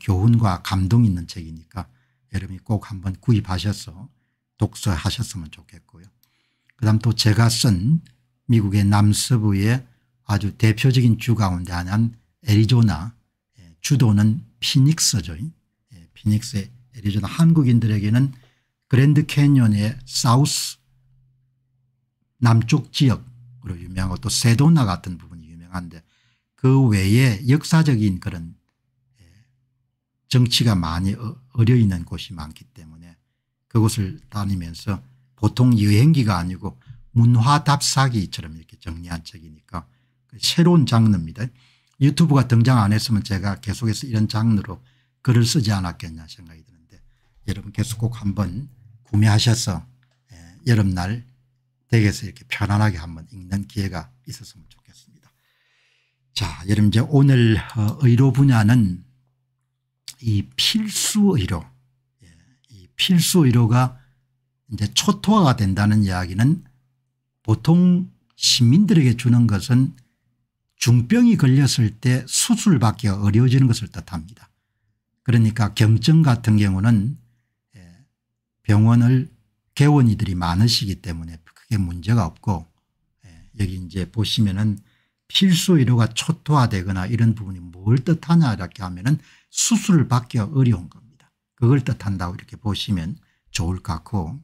교훈과 감동 있는 책이니까 여러분이 꼭 한번 구입하셔서 독서하셨으면 좋겠고요. 그 다음 또 제가 쓴 미국의 남서부의 아주 대표적인 주 가운데 하나는 애리조나 예, 주도는 피닉스죠. 예, 피닉스의 애리조나 한국인들에게는 그랜드 캐니언의 사우스 남쪽 지역으로 유명하고 또 세도나 같은 부분이 유명한데 그 외에 역사적인 그런 정치가 많이 어, 어려 있는 곳이 많기 때문에 그곳을 다니면서 보통 여행기가 아니고 문화답사기처럼 이렇게 정리한 책이니까 그 새로운 장르입니다. 유튜브가 등장 안 했으면 제가 계속해서 이런 장르로 글을 쓰지 않았겠냐 생각이 드는데 여러분 계속 꼭 한번 구매하셔서 예, 여름날 댁에서 이렇게 편안하게 한번 읽는 기회가 있었으면 좋겠습니다. 자 여러분 이제 오늘 어, 의료 분야는 이 필수 의료, 예, 이 필수 의료가 이제 초토화가 된다는 이야기는 보통 시민들에게 주는 것은 중병이 걸렸을 때수술밖에 어려워지는 것을 뜻합니다. 그러니까 경증 같은 경우는 예, 병원을 개원이들이 많으시기 때문에 크게 문제가 없고 예, 여기 이제 보시면은 필수 의료가 초토화되거나 이런 부분이 뭘 뜻하냐 이렇게 하면은 수술밖에 을 어려운 겁니다. 그걸 뜻한다고 이렇게 보시면 좋을 것 같고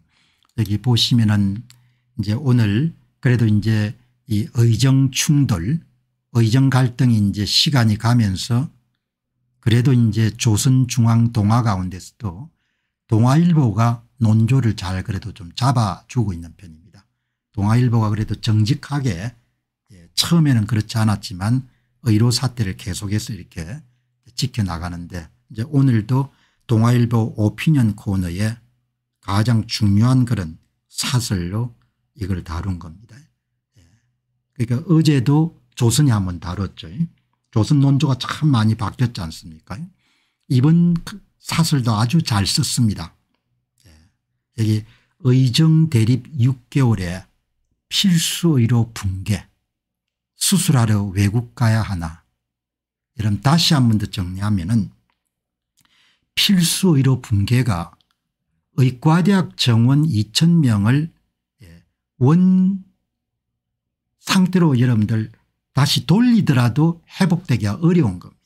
여기 보시면은 이제 오늘 그래도 이제 이 의정 충돌 의정 갈등이 이제 시간이 가면서 그래도 이제 조선중앙동화 가운데서도 동아일보가 논조를 잘 그래도 좀 잡아주고 있는 편입니다. 동아일보가 그래도 정직하게 예, 처음에는 그렇지 않았지만 의료 사태를 계속해서 이렇게 지켜나가는데 이제 오늘도 동아일보 오피니언 코너에 가장 중요한 그런 사설로 이걸 다룬 겁니다. 예. 그러니까 어제도 조선이 한 번 다뤘죠. 조선 논조가 참 많이 바뀌었지 않습니까 이번 그 사설도 아주 잘 썼습니다. 예. 여기 의정 대립 6개월에 필수의료 붕괴 수술하러 외국 가야 하나 여러분 다시 한 번 더 정리하면은 필수 의료 붕괴가 의과대학 정원 2,000명을 예, 원 상태로 여러분들 다시 돌리더라도 회복되기가 어려운 겁니다.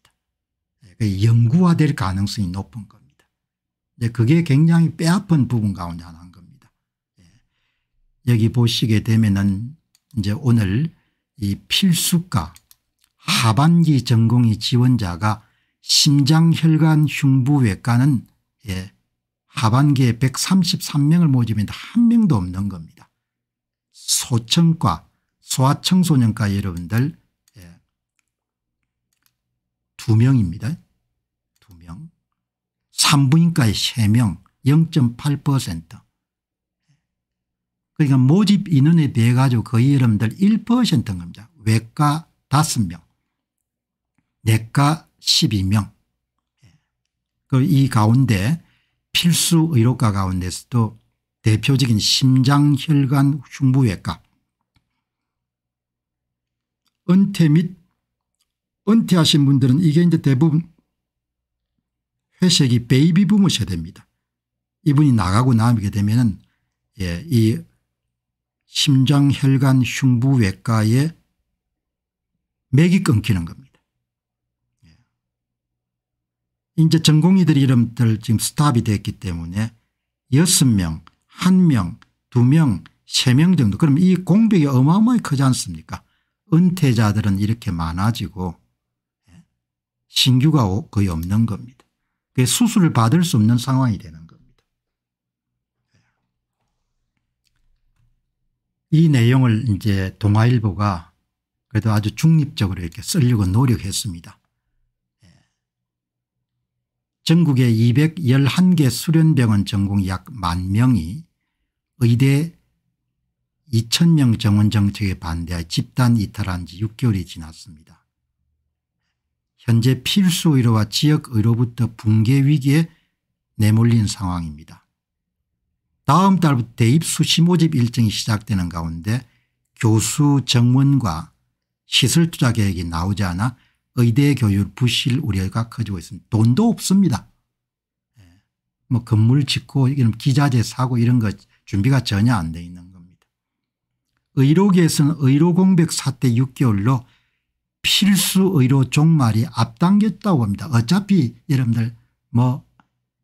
예, 연구화될 가능성이 높은 겁니다. 그게 굉장히 빼앗픈 부분 가운데 하나인 겁니다. 예, 여기 보시게 되면은 이제 오늘 이 필수과 하반기 전공의 지원자가 심장혈관흉부외과는 예, 하반기에 133명을 모집했는데 한 명도 없는 겁니다. 소청과 소아청소년과 여러분들 예, 두 명입니다. 두 명. 산부인과에 세 명, 0.8%. 그러니까 모집 인원에 비해 가지고 거의 여러분들 1%인 겁니다. 외과 다명 내과 12명 예. 그이 가운데 필수 의료과 가운데서도 대표적인 심장혈관 흉부외과 은퇴 및 은퇴하신 분들은 이게 이제 대부분 회색이 베이비 부모 세대입니다. 이분이 나가고 나게 되면은 예, 이 심장혈관 흉부외과의 맥이 끊기는 겁니다. 이제 전공의들 이름들 지금 스탑이 됐기 때문에 6명, 1명, 2명, 3명 정도 그럼 이 공백이 어마어마하게 크지 않습니까 은퇴자들은 이렇게 많아지고 예, 신규가 거의 없는 겁니다. 그게 수술을 받을 수 없는 상황이 되는 겁니다. 예. 이 내용을 이제 동아일보가 그래도 아주 중립적으로 이렇게 쓰려고 노력했습니다. 전국의 211개 수련병원 전공 약 만 명이 의대 2,000명 정원 정책에 반대하여 집단 이탈한 지 6개월이 지났습니다. 현재 필수의료와 지역의료부터 붕괴 위기에 내몰린 상황입니다. 다음 달부터 대입 수시 모집 일정이 시작되는 가운데 교수 정원과 시설 투자 계획이 나오지 않아 의대 교육 부실 우려가 커지고 있습니다. 돈도 없습니다. 예. 뭐 건물 짓고 이런 기자재 사고 이런 거 준비가 전혀 안 돼 있는 겁니다. 의료계에서는 의료 공백 사태 6개월로 필수 의료 종말이 앞당겼다고 합니다. 어차피 여러분들 뭐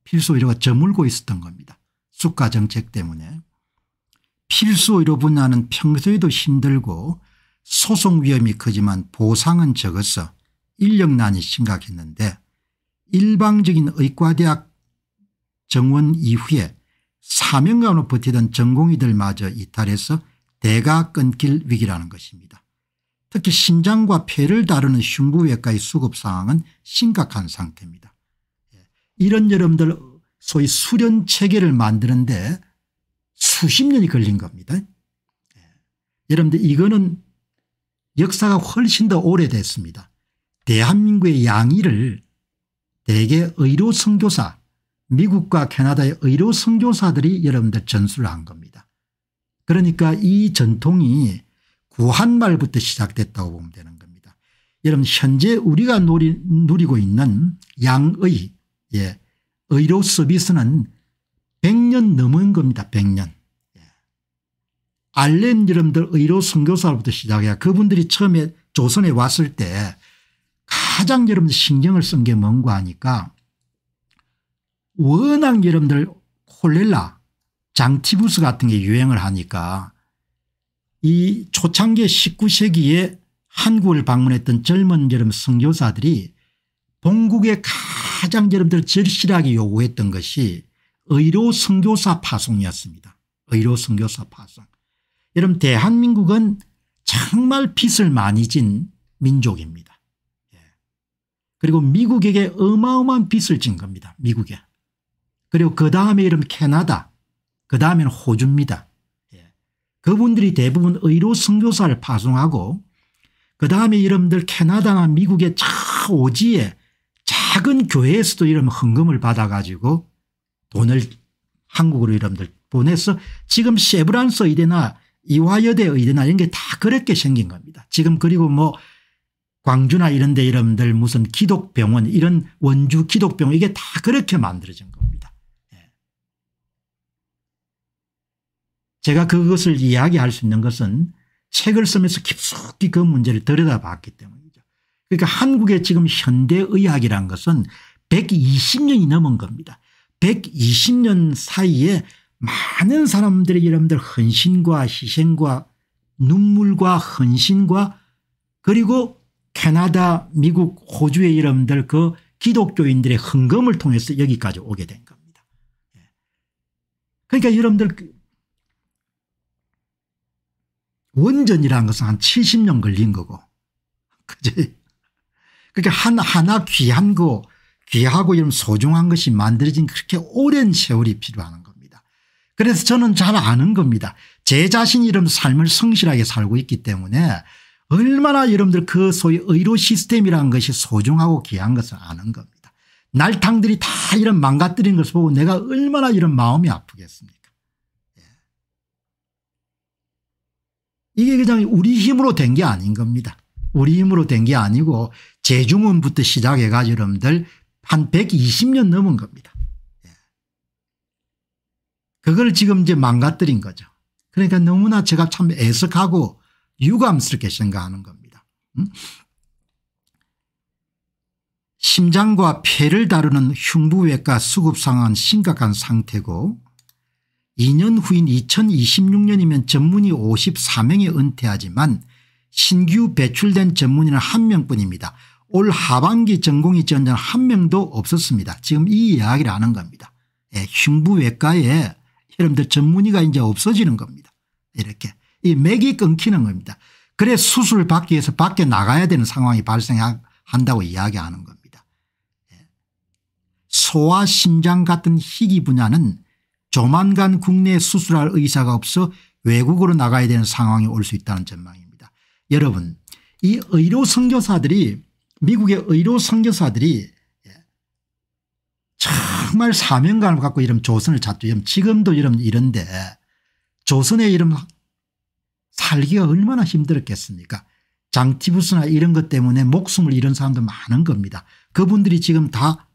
필수 의료가 저물고 있었던 겁니다. 수가 정책 때문에. 필수 의료 분야는 평소에도 힘들고 소송 위험이 크지만 보상은 적어서 인력난이 심각했는데 일방적인 의과대학 정원 이후에 사명감으로 버티던 전공의들마저 이탈해서 대가 끊길 위기라는 것입니다. 특히 심장과 폐를 다루는 흉부외과의 수급 상황은 심각한 상태입니다. 예, 이런 여러분들 소위 수련 체계를 만드는데 수십 년이 걸린 겁니다. 예, 여러분들 이거는 역사가 훨씬 더 오래됐습니다. 대한민국의 양의를 대개 의료 선교사 미국과 캐나다의 의료 선교사들이 여러분들 전수를 한 겁니다. 그러니까 이 전통이 구한말부터 시작됐다고 보면 되는 겁니다. 여러분 현재 우리가 누리, 고 있는 양의 예, 의료 서비스는 100년 넘은 겁니다. 100년. 예. 알렌 여러분들 의료 선교사로부터 시작해야 그분들이 처음에 조선에 왔을 때 가장 여러분 신경을 쓴 게뭔가 하니까 워낙 여러분들 콜렐라 장티부스 같은 게 유행을 하니까 이 초창기 19세기에 한국을 방문했던 젊은 여름 성교사들이 본국에 가장 여러분들 절실하게 요구했던 것이 의료 선교사 파송이었습니다. 의료 선교사 파송. 여러분 대한민국은 정말 빚을 많이 진 민족입니다. 그리고 미국에게 어마어마한 빚을 진 겁니다. 미국에. 그리고 그 다음에 이름 캐나다, 그 다음에는 호주입니다. 예. 그분들이 대부분 의료 선교사를 파송하고 그 다음에 이름들 캐나다나 미국의 차 오지에 작은 교회에서도 이름 헌금을 받아가지고 돈을 한국으로 이름들 보내서 지금 세브란스 의대나 이화여대 의대나 이런 게 다 그렇게 생긴 겁니다. 지금 그리고 뭐 광주나 이런 데 여러분들 무슨 기독병원 이런 원주 기독병원 이게 다 그렇게 만들어진 겁니다. 예. 제가 그것을 이야기할 수 있는 것은 책을 쓰면서 깊숙이 그 문제를 들여다봤기 때문이죠. 그러니까 한국의 지금 현대의학이란 것은 120년이 넘은 겁니다. 120년 사이에 많은 사람들이 여러분들 헌신과 희생과 눈물과 헌신과 그리고 캐나다 미국 호주의 이름들 그 기독교인들의 흥금을 통해서 여기까지 오게 된 겁니다. 예. 그러니까 여러분들 그 원전이라는 것은 한 70년 걸린 거고 그지 그러니까 하 하나 귀한 거 귀하고 이런 소중한 것이 만들어진 그렇게 오랜 세월이 필요한 겁니다. 그래서 저는 잘 아는 겁니다. 제 자신 이름 삶을 성실하게 살고 있기 때문에 얼마나 여러분들 그 소위 의료 시스템이라는 것이 소중하고 귀한 것을 아는 겁니다. 날탕들이 다 이런 망가뜨린 것을 보고 내가 얼마나 이런 마음이 아프겠습니까. 예. 이게 그냥 우리 힘으로 된 게 아닌 겁니다. 우리 힘으로 된 게 아니고 재중원부터 시작해 가지고 여러분들 한 120년 넘은 겁니다. 예. 그걸 지금 이제 망가뜨린 거죠. 그러니까 너무나 제가 참 애석하고 유감스럽게 생각하는 겁니다. 음? 심장과 폐를 다루는 흉부외과 수급상황은 심각한 상태고 2년 후인 2026년이면 전문의 54명이 은퇴하지만 신규 배출된 전문의는 1명뿐입니다. 올 하반기 전공의 전전 1명도 없었습니다. 지금 이 이야기를 하는 겁니다. 예, 흉부외과에 여러분들 전문의가 이제 없어지는 겁니다. 이렇게 이 맥이 끊기는 겁니다. 그래 수술 받기 위해서 밖에 나가야 되는 상황이 발생한다고 이야기하는 겁니다. 예. 소아 심장 같은 희귀 분야는 조만간 국내에 수술할 의사가 없어 외국으로 나가야 되는 상황이 올 수 있다는 전망입니다. 여러분 이 의료 선교사들이 미국의 의료 선교사들이 예, 정말 사명감을 갖고 이런 조선을 찾죠. 지금도 이런 이런데 조선의 이름 살기가 얼마나 힘들었겠습니까 장티부스나 이런 것 때문에 목숨을 잃은 사람도 많은 겁니다. 그분들이 지금 다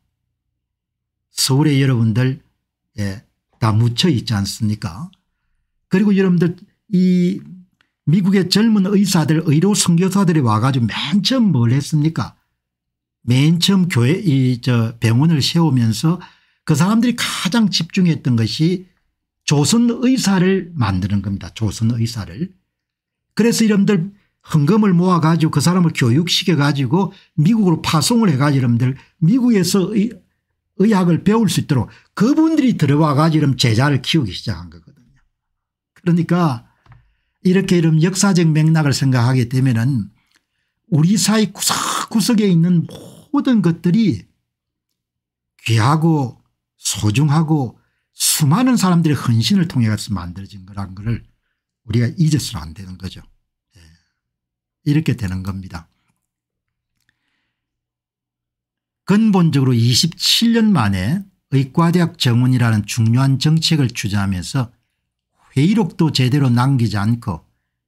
서울의 여러분들 예, 다 묻혀 있지 않습니까 그리고 여러분들 이 미국의 젊은 의사들 의료 선교사들이 와가지고 맨 처음 뭘 했습니까 맨 처음 교회 이 저 병원을 세우면서 그 사람들이 가장 집중했던 것이 조선 의사를 만드는 겁니다. 조선 의사를. 그래서 이름들 헌금을 모아 가지고 그 사람을 교육시켜 가지고 미국으로 파송을 해 가지고 여러들 미국에서 의, 학을 배울 수 있도록 그분들이 들어와 가지고 이런 제자를 키우기 시작한 거거든요. 그러니까 이렇게 이런 역사적 맥락을 생각하게 되면은 우리 사회 구석구석에 있는 모든 것들이 귀하고 소중하고 수많은 사람들의 헌신을 통해 서 만들어진 거란 것을 우리가 잊어서면안 되는 거죠. 예. 이렇게 되는 겁니다. 근본적으로 27년 만에 의과대학 정원이라는 중요한 정책을 추진하면서 회의록도 제대로 남기지 않고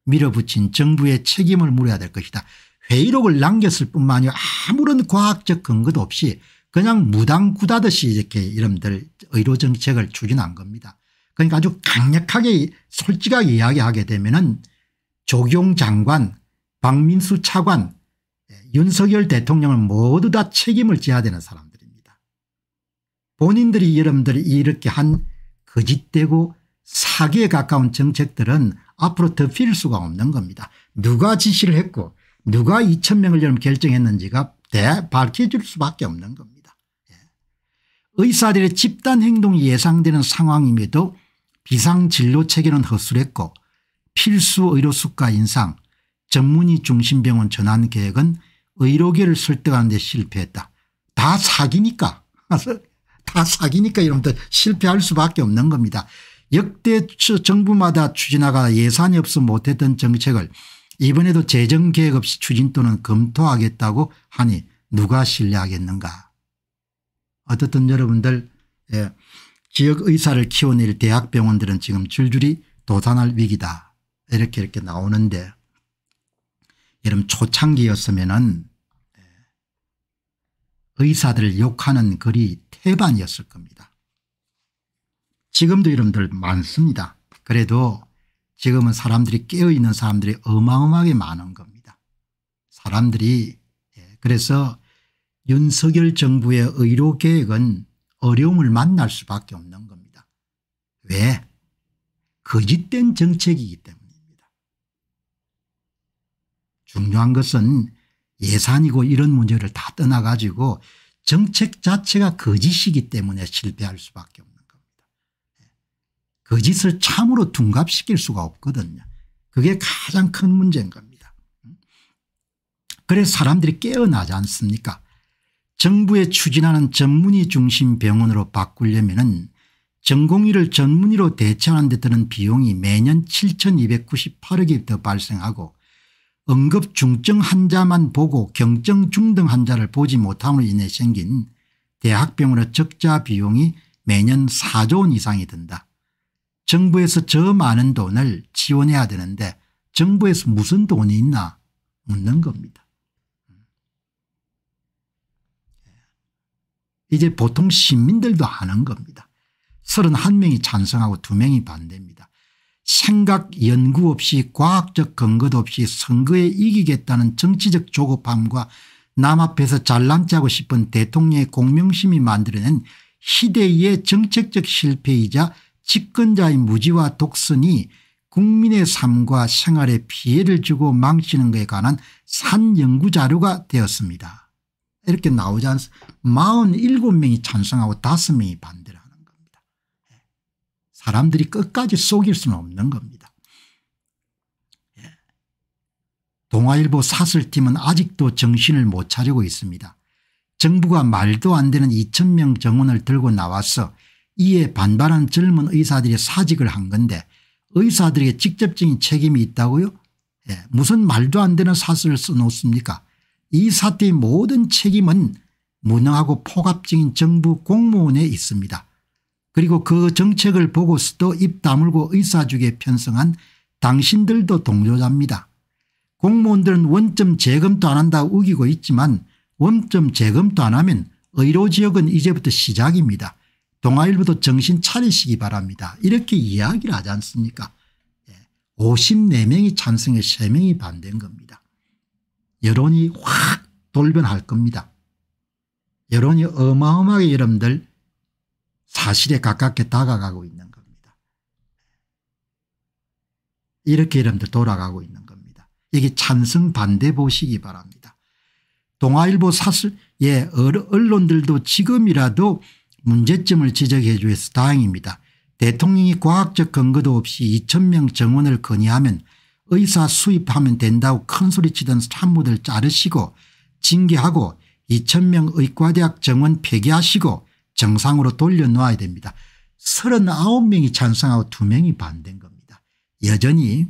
밀어붙인 정부의 책임을 물어야 될 것이다. 회의록을 남겼을 뿐만 아니라 아무런 과학적 근거도 없이 그냥 무당 구다듯이 이렇게 이름들 의료정책을 추진한 겁니다. 그러니까 아주 강력하게 솔직하게 이야기하게 되면은 조경 장관 박민수 차관 예, 윤석열 대통령을 모두 다 책임을 져야 되는 사람들입니다. 본인들이 여러분들 이렇게 한 거짓되고 사기에 가까운 정책들은 앞으로 더 필 수가 없는 겁니다. 누가 지시를 했고 누가 2천 명을 결정했는지가 밝혀질 수밖에 없는 겁니다. 의사들의 집단 행동이 예상되는 상황임에도 비상진료 체계는 허술했고 필수 의료 수가 인상 전문의 중심병원 전환 계획은 의료계를 설득하는 데 실패했다. 다 사기니까 다 사기니까 이러면 실패할 수밖에 없는 겁니다. 역대 정부마다 추진하가 예산이 없어 못했던 정책을 이번에도 재정계획 없이 추진 또는 검토하겠다고 하니 누가 신뢰하겠는가 어떻든 여러분들 예, 지역의사를 키워낼 대학병원들은 지금 줄줄이 도산할 위기다 이렇게 이렇게 나오는데 여러분 초창기였으면 은 예, 의사들을 욕하는 글이 태반이었을 겁니다. 지금도 여러분들 많습니다. 그래도 지금은 사람들이 깨어있는 사람들이 어마어마하게 많은 겁니다. 사람들이 예, 그래서 윤석열 정부의 의료계획은 어려움을 만날 수밖에 없는 겁니다. 왜? 거짓된 정책이기 때문입니다. 중요한 것은 예산이고 이런 문제를 다 떠나가지고 정책 자체가 거짓이기 때문에 실패할 수밖에 없는 겁니다. 거짓을 참으로 둔갑시킬 수가 없거든요. 그게 가장 큰 문제인 겁니다. 그래서 사람들이 깨어나지 않습니까 정부에 추진하는 전문의 중심 병원으로 바꾸려면 전공의를 전문의로 대체하는 데 드는 비용이 매년 7298억이 더 발생하고 응급 중증 환자만 보고 경증 중등 환자를 보지 못함으로 인해 생긴 대학병원의 적자 비용이 매년 4조 원 이상이 든다. 정부에서 저 많은 돈을 지원해야 되는데 정부에서 무슨 돈이 있나 묻는 겁니다. 이제 보통 시민들도 하는 겁니다. 31명이 찬성하고 2명이 반대입니다. 생각 연구 없이 과학적 근거도 없이 선거에 이기겠다는 정치적 조급함과 남 앞에서 잘난 체고 싶은 대통령의 공명심이 만들어낸 희대의 정책적 실패이자 집권자의 무지와 독선이 국민의 삶과 생활에 피해를 주고 망치는 것에 관한 산연구 자료가 되었습니다. 이렇게 나오지 않습니까? 47명이 찬성하고 5명이 반대를 하는 겁니다. 예. 사람들이 끝까지 속일 수는 없는 겁니다. 예. 동아일보 사슬팀은 아직도 정신을 못 차리고 있습니다. 정부가 말도 안 되는 2천명 정원을 들고 나와서 이에 반발한 젊은 의사들이 사직을 한 건데 의사들에게 직접적인 책임이 있다고요? 예, 무슨 말도 안 되는 사슬을 써놓습니까 이 사태의 모든 책임은 무능하고 폭압적인 정부 공무원에 있습니다. 그리고 그 정책을 보고서도 입 다물고 의사주게 편성한 당신들도 동료자입니다. 공무원들은 원점 재검도 안한다 우기고 있지만 원점 재검도 안 하면 의료지역은 이제부터 시작입니다. 동아일보도 정신 차리시기 바랍니다. 이렇게 이야기를 하지 않습니까 54명이 예, 찬성에 3명이 반대인 겁니다. 여론이 확 돌변할 겁니다. 여론이 어마어마하게 여러분들 사실에 가깝게 다가가고 있는 겁니다. 이렇게 여러분들 돌아가고 있는 겁니다. 여기 찬성 반대 보시기 바랍니다. 동아일보 사슬의 예, 언론들도 지금이라도 문제점을 지적해 주어서 다행입니다. 대통령이 과학적 근거도 없이 2천명 정원을 건의하면 의사 수입하면 된다고 큰소리치던 참모들 자르시고 징계하고 2 0 0 0명 의과대학 정원 폐기하시고 정상으로 돌려놓아야 됩니다. 39명이 찬성하고 2명이 반대인 겁니다. 여전히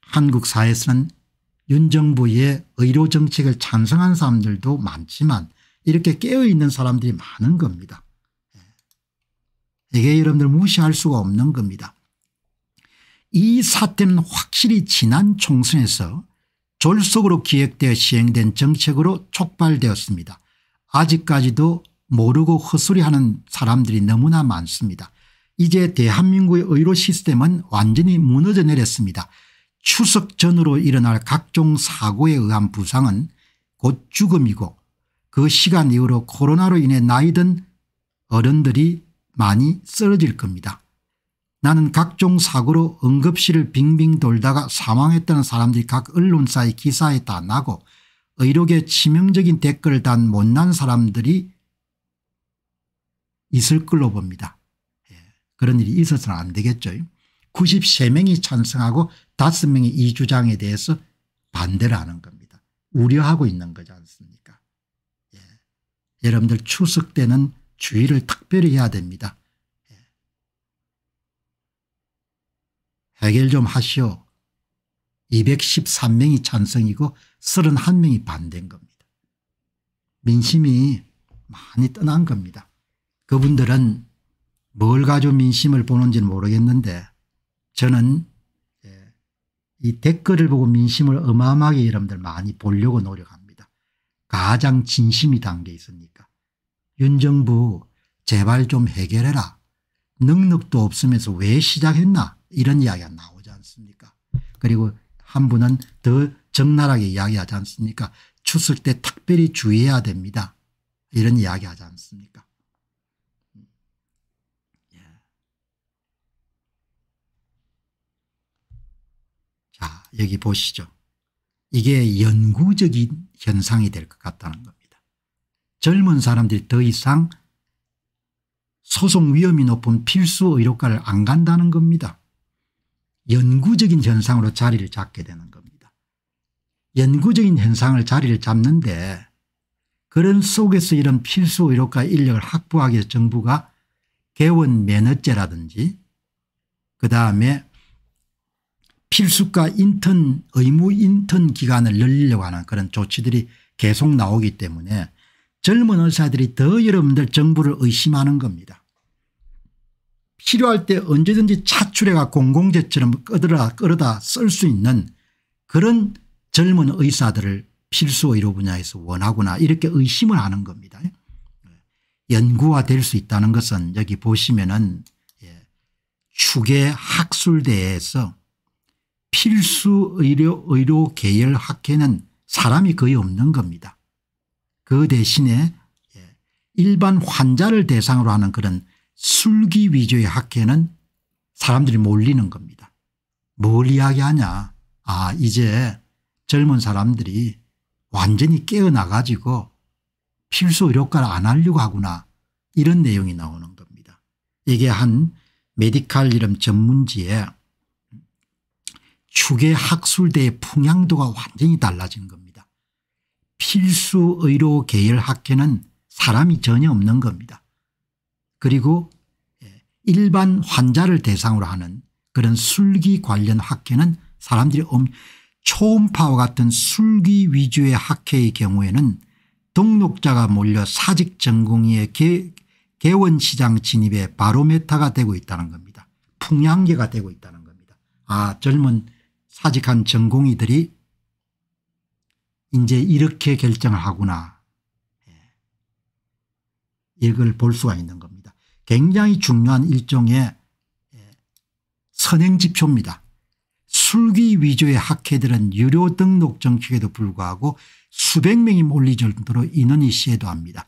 한국 사회에서는 윤 정부의 의료 정책을 찬성한 사람들도 많지만 이렇게 깨어있는 사람들이 많은 겁니다. 예. 이게 여러분들 무시할 수가 없는 겁니다. 이 사태는 확실히 지난 총선에서 졸속으로 기획되어 시행된 정책으로 촉발되었습니다. 아직까지도 모르고 헛소리하는 사람들이 너무나 많습니다. 이제 대한민국의 의료 시스템은 완전히 무너져 내렸습니다. 추석 전으로 일어날 각종 사고에 의한 부상은 곧 죽음이고 그 시간 이후로 코로나로 인해 나이든 어른들이 많이 쓰러질 겁니다. 나는 각종 사고로 응급실을 빙빙 돌다가 사망했다는 사람들이 각 언론사의 기사에 다 나고 의료계 치명적인 댓글을 단 못난 사람들이 있을 걸로 봅니다. 예. 그런 일이 있어서는 안 되겠죠. 93명이 찬성하고 5명이 이 주장에 대해서 반대를 하는 겁니다. 우려하고 있는 거지 않습니까? 예. 여러분들 추석 때는 주의를 특별히 해야 됩니다. 해결 좀 하시오. 213명이 찬성이고 31명이 반대인 겁니다. 민심이 많이 떠난 겁니다. 그분들은 뭘 가지고 민심을 보는지는 모르겠는데 저는 예, 이 댓글을 보고 민심을 어마어마하게 여러분들 많이 보려고 노력합니다. 가장 진심이 담겨 있으니까. 윤 정부 제발 좀 해결해라. 능력도 없으면서 왜 시작했나 이런 이야기가 나오지 않습니까? 그리고 한 분은 더 적나라하게 이야기하지 않습니까? 추울 때 특별히 주의해야 됩니다. 이런 이야기하지 않습니까? 예. 자 여기 보시죠. 이게 연구적인 현상이 될 것 같다는 겁니다. 젊은 사람들이 더 이상 소송 위험이 높은 필수 의료과를 안 간다는 겁니다. 연구적인 현상으로 자리를 잡게 되는 겁니다. 연구적인 현상을 자리를 잡는데 그런 속에서 이런 필수 의료과 인력을 확보하기 위해 정부가 개원 면허제라든지 그다음에 필수과 인턴 의무 인턴 기간을 열리려고 하는 그런 조치들이 계속 나오기 때문에 젊은 의사들이 더 여러분들 정부를 의심하는 겁니다. 필요할 때 언제든지 차출해가 공공재처럼 끌어다, 끌어다 쓸 수 있는 그런 젊은 의사들을 필수 의료 분야에서 원하구나 이렇게 의심을 하는 겁니다. 예. 연구가될 수 있다는 것은 여기 보시면은 예. 축의 학술대에서 필수 의료 의료 계열 학회는 사람이 거의 없는 겁니다. 그 대신에 예. 일반 환자를 대상으로 하는 그런 술기 위주의학회는 사람들이 몰리는 겁니다. 뭘 이야기하냐 아 이제 젊은 사람들이 완전히 깨어나 가지고 필수 의료과를 안 하려고 하구나 이런 내용이 나오는 겁니다. 이게 한 메디칼 이름 전문지에 축의 학술대의 풍향도가 완전히 달라진 겁니다. 필수 의료 계열 학계는 사람이 전혀 없는 겁니다. 그리고 예, 일반 환자를 대상으로 하는 그런 술기 관련 학회는 사람들이 초음파와 같은 술기 위주의 학회의 경우에는 등록자가 몰려 사직 전공의의 개, 원시장 진입에 바로메타가 되고 있다는 겁니다. 풍향계가 되고 있다는 겁니다. 아 젊은 사직한 전공의들이 이제 이렇게 결정을 하구나. 예. 이걸 볼 수가 있는 겁니다. 굉장히 중요한 일종의 예, 선행 지표입니다. 술기 위조의 학회들은 유료 등록 정책에도 불구하고 수백 명이 몰릴 정도로 인원이 시해도합니다.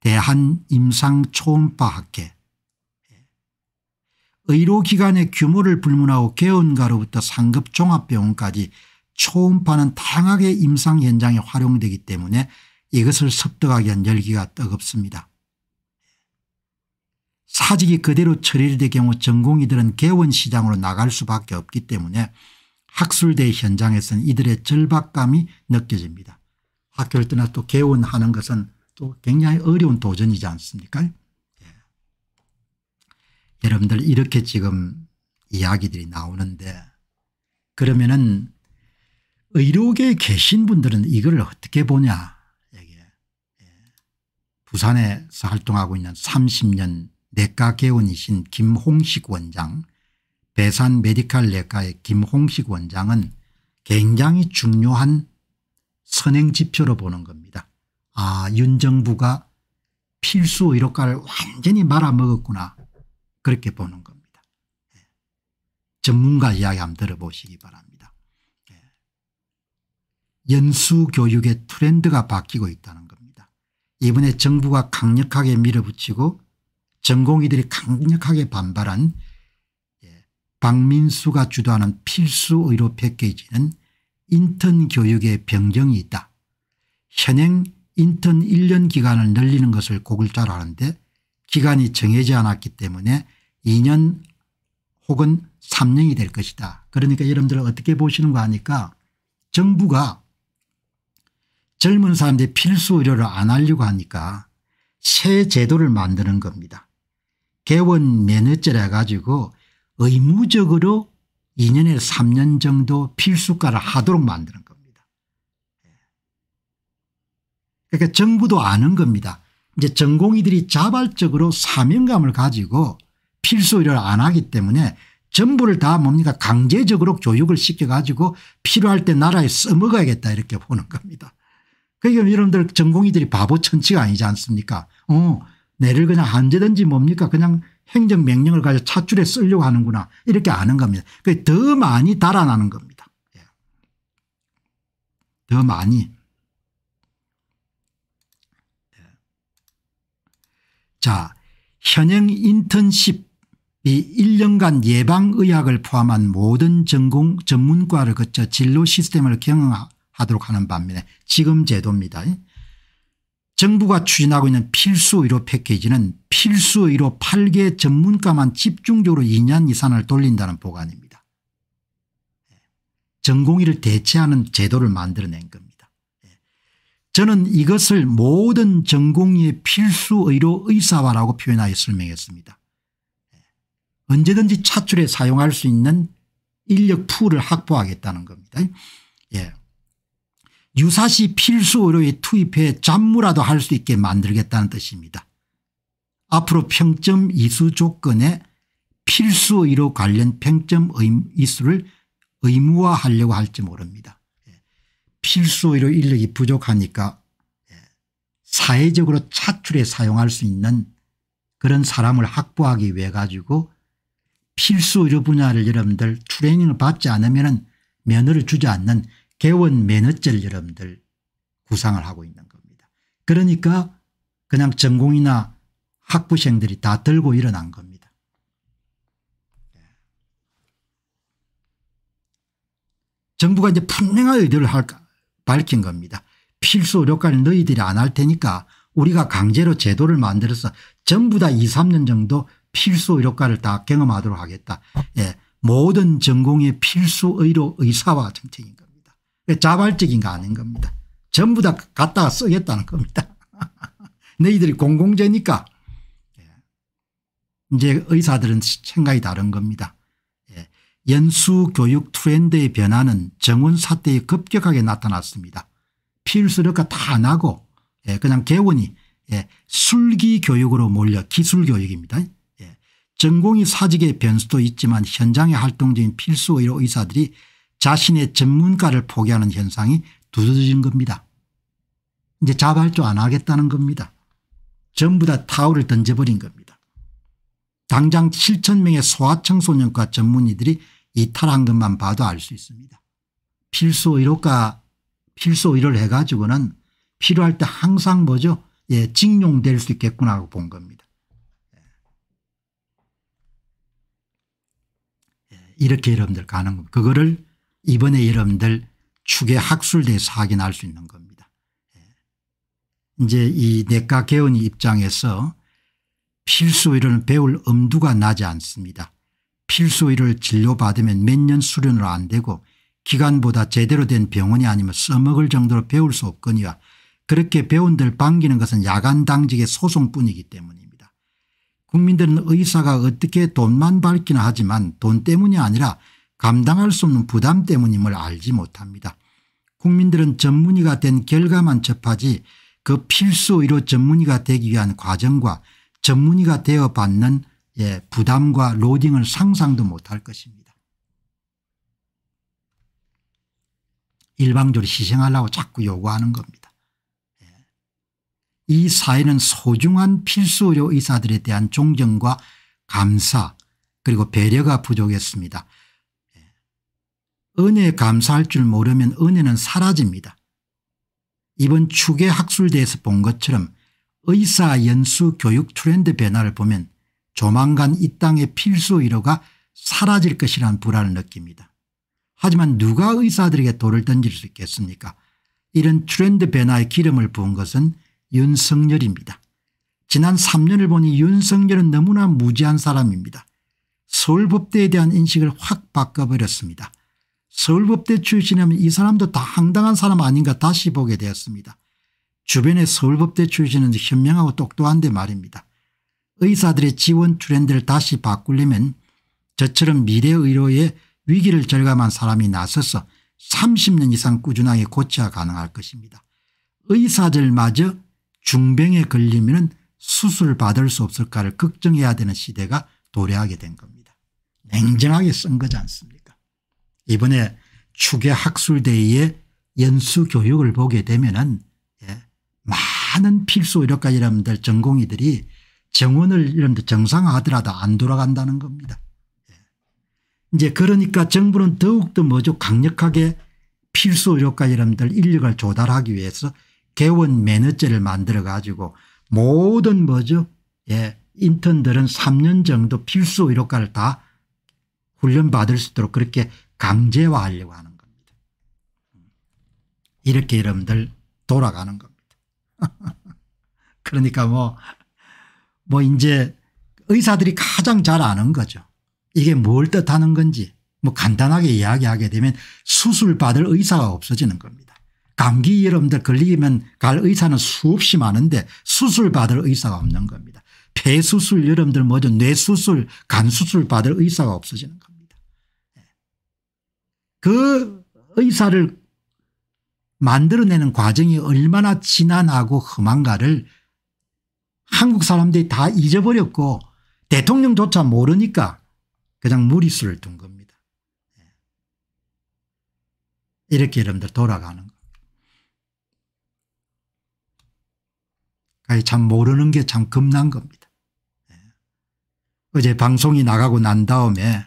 대한임상초음파학회 예. 의료기관의 규모를 불문하고 개원가로부터 상급 종합병원까지 초음파는 다양하게 임상 현장에 활용되기 때문에 이것을 습득하기 위한 열기가 뜨겁습니다. 사직이 그대로 처리될 경우 전공이들은 개원시장으로 나갈 수밖에 없기 때문에 학술대 현장에서는 이들의 절박감이 느껴집니다. 학교를 떠나 또 개원하는 것은 또 굉장히 어려운 도전이지 않습니까 예. 여러분들 이렇게 지금 이야기들이 나오는데 그러면은 의료계에 계신 분들은 이걸 어떻게 보냐 이게 예. 부산에서 활동하고 있는 30년 내과 개원이신 김홍식 원장 배산 메디칼 내과의 김홍식 원장은 굉장히 중요한 선행지표로 보는 겁니다. 아 윤정부가 필수 의료과를 완전히 말아먹었구나 그렇게 보는 겁니다. 예. 전문가 이야기 한번 들어보시기 바랍니다. 예. 연수교육의 트렌드가 바뀌고 있다는 겁니다. 이번에 정부가 강력하게 밀어붙이고 전공의들이 강력하게 반발한 예, 박민수가 주도하는 필수 의료 패키지는 인턴 교육의 변경이 있다. 현행 인턴 1년 기간을 늘리는 것을 고글자로 하는데 기간이 정해지 않았기 때문에 2년 혹은 3년이 될 것이다. 그러니까 여러분들 어떻게 보시는거 하니까 정부가 젊은 사람들이 필수 의료를 안 하려고 하니까 새 제도를 만드는 겁니다. 개원 면허제라 가지고 의무적으로 2년에서 3년 정도 필수과를 하도록 만드는 겁니다. 그러니까 정부도 아는 겁니다. 이제 전공의들이 자발적으로 사명감을 가지고 필수 일을 안 하기 때문에 전부를 다 뭡니까 강제적으로 교육을 시켜가지고 필요할 때 나라에 써먹어야겠다 이렇게 보는 겁니다. 그러니까 여러분들 전공의들이 바보 천치가 아니지 않습니까 어, 내를 그냥 안제든지 뭡니까 그냥 행정명령을 가지고 차출에 쓰려고 하는구나 이렇게 아는 겁니다. 그 더 많이 달아나는 겁니다. 예. 더 많이. 예. 자 현행 인턴십이 1년간 예방의학을 포함한 모든 전공 전문과를 거쳐 진로 시스템을 경영하도록 하는 반면에 지금 제도입니다. 예. 정부가 추진하고 있는 필수 의료 패키지는 필수 의료 8개 전문가만 집중적으로 2년 이상을 돌린다는 보관입니다. 전공의를 대체하는 제도를 만들어낸 겁니다. 저는 이것을 모든 전공의의 필수 의료 의사화라고 표현하여 설명했습니다. 언제든지 차출에 사용할 수 있는 인력 풀을 확보하겠다는 겁니다. 예. 유사시 필수 의료에 투입해 잡무라도 할 수 있게 만들겠다는 뜻입니다. 앞으로 평점 이수 조건에 필수 의료 관련 평점 이수를 의무화하려고 할지 모릅니다. 예. 필수 의료 인력이 부족하니까 예. 사회적으로 차출에 사용할 수 있는 그런 사람을 확보하기 위해 가지고 필수 의료 분야를 여러분들 트레이닝을 받지 않으면 면허를 주지 않는 개원 매너제 여러분들 구상을 하고 있는 겁니다. 그러니까 그냥 전공이나 학부생들이 다 들고 일어난 겁니다. 예. 정부가 이제 분명한 의도를 밝힌 겁니다. 필수 의료까지 너희들이 안 할 테니까 우리가 강제로 제도를 만들어서 전부 다 2, 3년 정도 필수 의료과를 다 경험하도록 하겠다. 예, 모든 전공의 필수 의료 의사와 정책인 겁 자발적인 가 아닌 겁니다. 전부 다 갖다가 쓰겠다는 겁니다. 너희들이 공공재니까 예. 이제 의사들은 생각이 다른 겁니다. 예. 연수 교육 트렌드의 변화는 정원 사태에 급격하게 나타났습니다. 필수력과 다 나고 예, 그냥 개원이 술기 교육으로 몰려 기술 교육입니다. 전공이 사직의 변수도 있지만 현장의 활동적인 필수 의료 의사들이 자신의 전문가를 포기하는 현상이 두드러진 겁니다. 이제 자발조 안 하겠다는 겁니다. 전부 다 타올을 던져버린 겁니다. 당장 7천 명의 소아청소년과 전문의들이 이탈한 것만 봐도 알 수 있습니다. 필수 의료과 필수 의료를 해가지고는 필요할 때 항상 뭐죠? 예, 징용될 수 있겠구나 하고 본 겁니다. 예, 이렇게 여러분들 가는 겁니다. 그거를 이번에 여러분들 축의 학술대에서 확인할 수 있는 겁니다. 예. 이제 이 내과 개원 입장에서 필수의료는 배울 엄두가 나지 않습니다. 필수의료를 진료받으면 몇 년 수련으로 안 되고 기간보다 제대로 된 병원이 아니면 써먹을 정도로 배울 수 없거니와 그렇게 배운들 반기는 것은 야간 당직의 소송뿐이기 때문입니다. 국민들은 의사가 어떻게 돈만 밝기나 하지만 돈 때문이 아니라 감당할 수 없는 부담 때문임을 알지 못합니다. 국민들은 전문의가 된 결과만 접하지 그 필수의료 전문의가 되기 위한 과정과 전문의가 되어 받는 예, 부담과 로딩을 상상도 못할 것입니다. 일방적으로 희생하려고 자꾸 요구하는 겁니다. 예. 이 사회는 소중한 필수의료 의사들에 대한 존경과 감사 그리고 배려가 부족했습니다. 은혜에 감사할 줄 모르면 은혜는 사라집니다. 이번 축의 학술대에서 본 것처럼 의사 연수 교육 트렌드 변화를 보면 조만간 이 땅의 필수 의료가 사라질 것이라는 불안을 느낍니다. 하지만 누가 의사들에게 돌을 던질 수 있겠습니까 이런 트렌드 변화의 기름을 부은 것은 윤석열입니다. 지난 3년을 보니 윤석열은 너무나 무지한 사람입니다. 서울법대에 대한 인식을 확 바꿔버렸습니다. 서울법대 출신이면 라이 사람도 다 황당한 사람 아닌가 다시 보게 되었습니다. 주변에 서울법대 출신은 현명하고 똑똑한데 말입니다. 의사들의 지원 트렌드를 다시 바꾸려면 저처럼 미래의료의 위기를 절감한 사람이 나서서 30년 이상 꾸준하게 고쳐야 가능할 것입니다. 의사들마저 중병에 걸리면 수술 받을 수 없을까를 걱정해야 되는 시대가 도래하게 된 겁니다. 냉정하게 쓴 거지 않습니까 이번에 추계 학술대회의 연수 교육을 보게 되면은 예, 많은 필수 의료까지 이러들 전공의들이 정원을 이런 데 정상화하더라도 안 돌아간다는 겁니다. 예. 이제 그러니까 정부는 더욱더 뭐죠 강력하게 필수 의료과 러분들 인력을 조달하기 위해서 개원 매너제를 만들어 가지고 모든 뭐죠 예 인턴들은 3년 정도 필수 의료과를 다 훈련받을 수 있도록 그렇게 강제화하려고 하는 겁니다. 이렇게 여러분들 돌아가는 겁니다. 그러니까 뭐, 뭐 이제 의사들이 가장 잘 아는 거죠. 이게 뭘 뜻하는 건지 뭐 간단하게 이야기하게 되면 수술받을 의사가 없어지는 겁니다. 감기 여러분들 걸리면 갈 의사는 수없이 많은데 수술받을 의사가 없는 겁니다. 폐수술 여러분들 뭐죠 뇌수술 간수술 받을 의사가 없어지는 겁니다. 그 의사를 만들어내는 과정이 얼마나 지난하고 험한가를 한국 사람들이 다 잊어버렸고 대통령조차 모르니까 그냥 무리수를 둔 겁니다. 예. 이렇게 여러분들 돌아가는 거. 참 모르는 게 참 겁난 겁니다. 예. 어제 방송이 나가고 난 다음에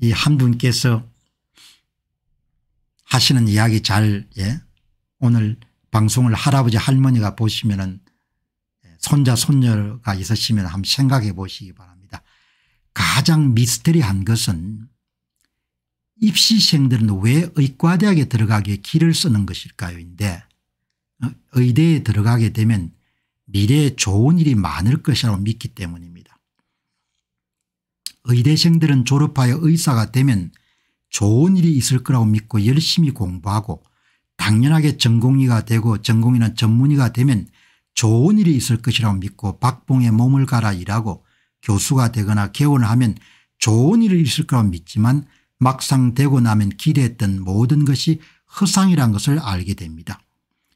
이한 분께서 하시는 이야기 잘 예? 오늘 방송을 할아버지 할머니가 보시면은 손자 손녀가 있으시면 한번 생각해 보시기 바랍니다. 가장 미스터리한 것은 입시생들은 왜 의과대학에 들어가기에 길을 쓰는 것일까요 인데 어, 의대에 들어가게 되면 미래에 좋은 일이 많을 것이라고 믿기 때문입니다. 의대생들은 졸업하여 의사가 되면 좋은 일이 있을 거라고 믿고 열심히 공부하고 당연하게 전공의가 되고 전공의는 전문의가 되면 좋은 일이 있을 것이라고 믿고 박봉에 몸을 갈아 일하고 교수가 되거나 개원하면 좋은 일이 있을 거라고 믿지만 막상 되고 나면 기대했던 모든 것이 허상이란 것을 알게 됩니다.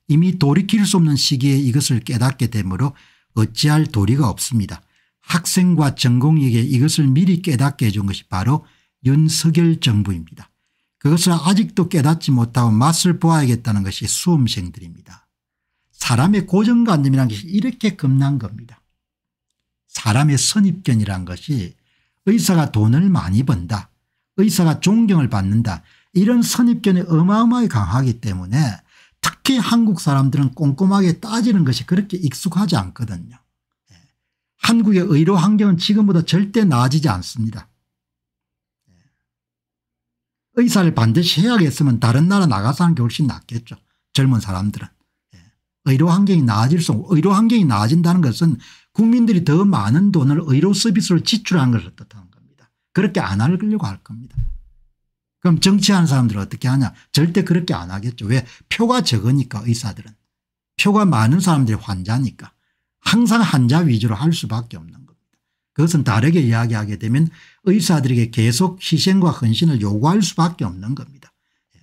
이미 돌이킬 수 없는 시기에 이것을 깨닫게 되므로 어찌할 도리가 없습니다. 학생과 전공에게 이것을 미리 깨닫게 해준 것이 바로 윤석열 정부입니다. 그것을 아직도 깨닫지 못하고 맛을 보아야겠다는 것이 수험생들입니다. 사람의 고정관념이란 것이 이렇게 겁난 겁니다. 사람의 선입견이란 것이 의사가 돈을 많이 번다. 의사가 존경을 받는다. 이런 선입견이 어마어마하게 강하기 때문에 특히 한국 사람들은 꼼꼼하게 따지는 것이 그렇게 익숙하지 않거든요. 한국의 의료 환경은 지금보다 절대 나아지지 않습니다. 의사를 반드시 해야겠으면 다른 나라 나가서 하는 게 훨씬 낫겠죠. 젊은 사람들은. 예. 의료 환경이 나아질 수, 의료 환경이 나아진다는 것은 국민들이 더 많은 돈을 의료 서비스로 지출하는 것을 뜻하는 겁니다. 그렇게 안 하려고 할 겁니다. 그럼 정치하는 사람들은 어떻게 하냐? 절대 그렇게 안 하겠죠. 왜? 표가 적으니까 의사들은. 표가 많은 사람들이 환자니까. 항상 환자 위주로 할 수밖에 없는 겁니다. 그것은 다르게 이야기하게 되면 의사들에게 계속 희생과 헌신을 요구할 수밖에 없는 겁니다. 예.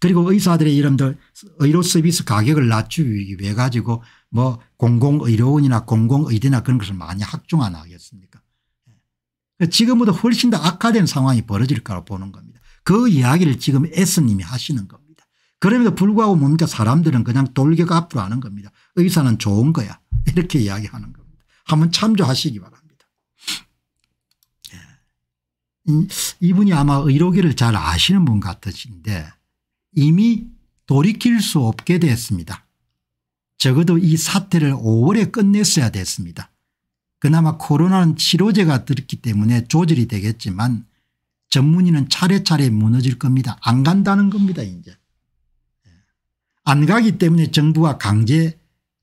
그리고 의사들의 이름들 의료 서비스 가격을 낮추기 위해 가지고 뭐 공공의료원이나 공공의대나 그런 것을 많이 확충 안 하겠습니까 예. 지금보다 훨씬 더 악화된 상황이 벌어질 거라고 보는 겁니다. 그 이야기를 지금 S님이 하시는 겁니다. 그럼에도 불구하고 뭡니까 사람들은 그냥 돌격 앞으로 하는 겁니다. 의사는 좋은 거야. 이렇게 이야기하는 겁니다. 한번 참조하시기 바랍니다. 예. 이분이 아마 의료계를 잘 아시는 분 같으신데 이미 돌이킬 수 없게 됐습니다. 적어도 이 사태를 5월에 끝냈어야 됐습니다. 그나마 코로나는 치료제가 들었기 때문에 조절이 되겠지만 전문의는 차례차례 무너질 겁니다. 안 간다는 겁니다 이제. 예. 안 가기 때문에 정부가 강제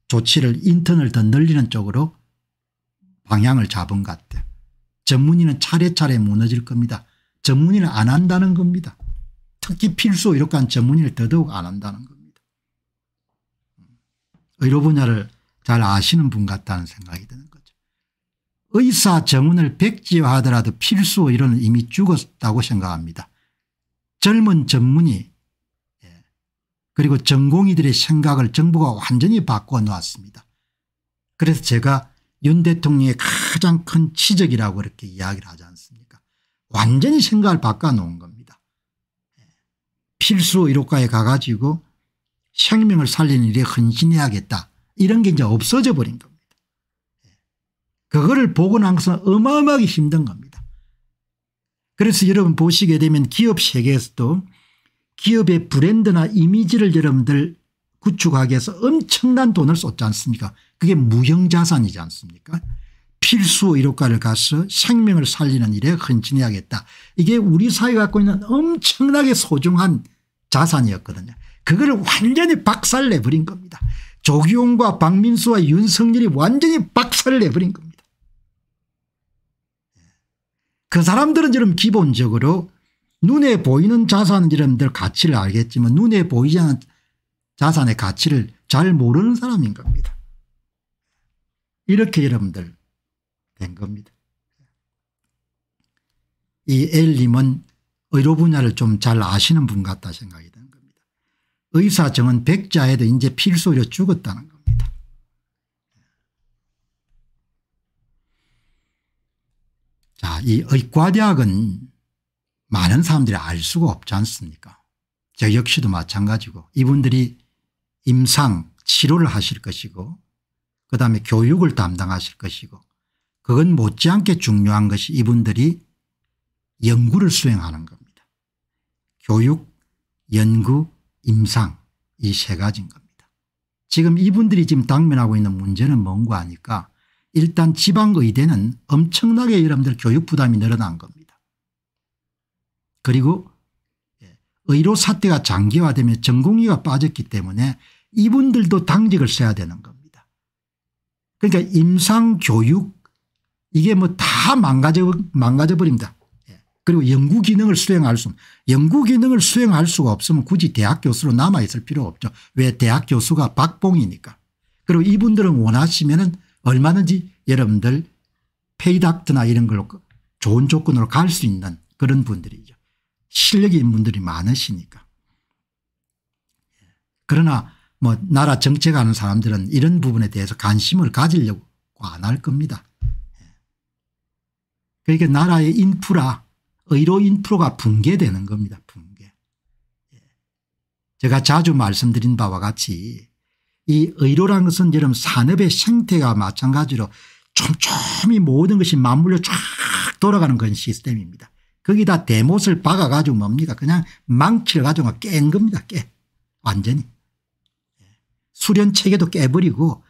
조치를 인턴을 더 늘리는 쪽으로 방향을 잡은 것 같아요. 전문의는 차례차례 무너질 겁니다. 전문의는 안 한다는 겁니다. 특히 필수 이렇게 한 전문의를 더더욱 안 한다는 겁니다. 의료 분야를 잘 아시는 분 같다는 생각이 드는 거죠. 의사 전문을 백지화하더라도 필수 이런 이미 죽었다고 생각합니다. 젊은 전문의 그리고 전공의들의 생각을 정부가 완전히 바꿔 놓았습니다. 그래서 제가 윤 대통령의 가장 큰 치적이라고 그렇게 이야기를 하지 않습니까 완전히 생각을 바꿔 놓은 겁니다. 필수 의료과에 가가지고 생명을 살리는 일에 헌신해야겠다 이런 게 이제 없어져 버린 겁니다. 그거를 보고 나서 어마어마하게 힘든 겁니다. 그래서 여러분 보시게 되면 기업 세계에서도 기업의 브랜드나 이미지를 여러분들 구축하기 위해서 엄청난 돈을 썼지 않습니까 그게 무형자산이지 않습니까 필수 의료과를 가서 생명을 살리는 일에 헌신해야겠다 이게 우리 사회가 갖고 있는 엄청나게 소중한 자산이었거든요 그걸 완전히 박살내버린 겁니다 조기용과 박민수와 윤석열이 완전히 박살내버린 겁니다 그 사람들은 지금 기본적으로 눈에 보이는 자산 이런 들 가치를 알겠지만 눈에 보이지 않는 자산의 가치를 잘 모르는 사람인 겁니다. 이렇게 여러분들 된 겁니다. 이 L님은 의료 분야를 좀 잘 아시는 분 같다 생각이 드는 겁니다. 의사정은 백자에도 이제 필수로 죽었다는 겁니다. 자, 이 의과대학은 많은 사람들이 알 수가 없지 않습니까 저 역시도 마찬가지고 이분들이 임상 치료를 하실 것이고 그다음에 교육을 담당하실 것이고 그건 못지않게 중요한 것이 이분들이 연구를 수행하는 겁니다. 교육 연구 임상 이 세 가지인 겁니다. 지금 이분들이 지금 당면하고 있는 문제는 뭔가 하니까 일단 지방의대는 엄청나게 여러분들 교육 부담이 늘어난 겁니다. 그리고 의료 사태가 장기화되며 전공의가 빠졌기 때문에 이분들도 당직을 써야 되는 겁니다. 그러니까 임상교육 이게 뭐 다 망가져 망가져버립니다. 예. 그리고 연구 기능을 수행할 수 연구 기능을 수행할 수가 없으면 굳이 대학 교수로 남아 있을 필요 없죠. 왜 대학 교수가 박봉이니까. 그리고 이분들은 원하시면은 얼마든지 여러분들 페이닥트나 이런 걸로 좋은 조건으로 갈 수 있는 그런 분들이죠. 실력이 있는 분들이 많으시니까. 그러나 뭐 나라 정책하는 사람들은 이런 부분에 대해서 관심을 가지려고 안 할 겁니다. 그러니까 나라의 인프라 의료 인프라가 붕괴되는 겁니다. 붕괴. 제가 자주 말씀드린 바와 같이 이 의료란 것은 여러분 산업의 생태가 마찬가지로 촘촘히 모든 것이 맞물려 쫙 돌아가는 그런 시스템입니다. 거기다 대못을 박아가지고 뭡니까 그냥 망치를 가지고 깬 겁니다 깨 완전히 예. 수련 체계도 깨버리고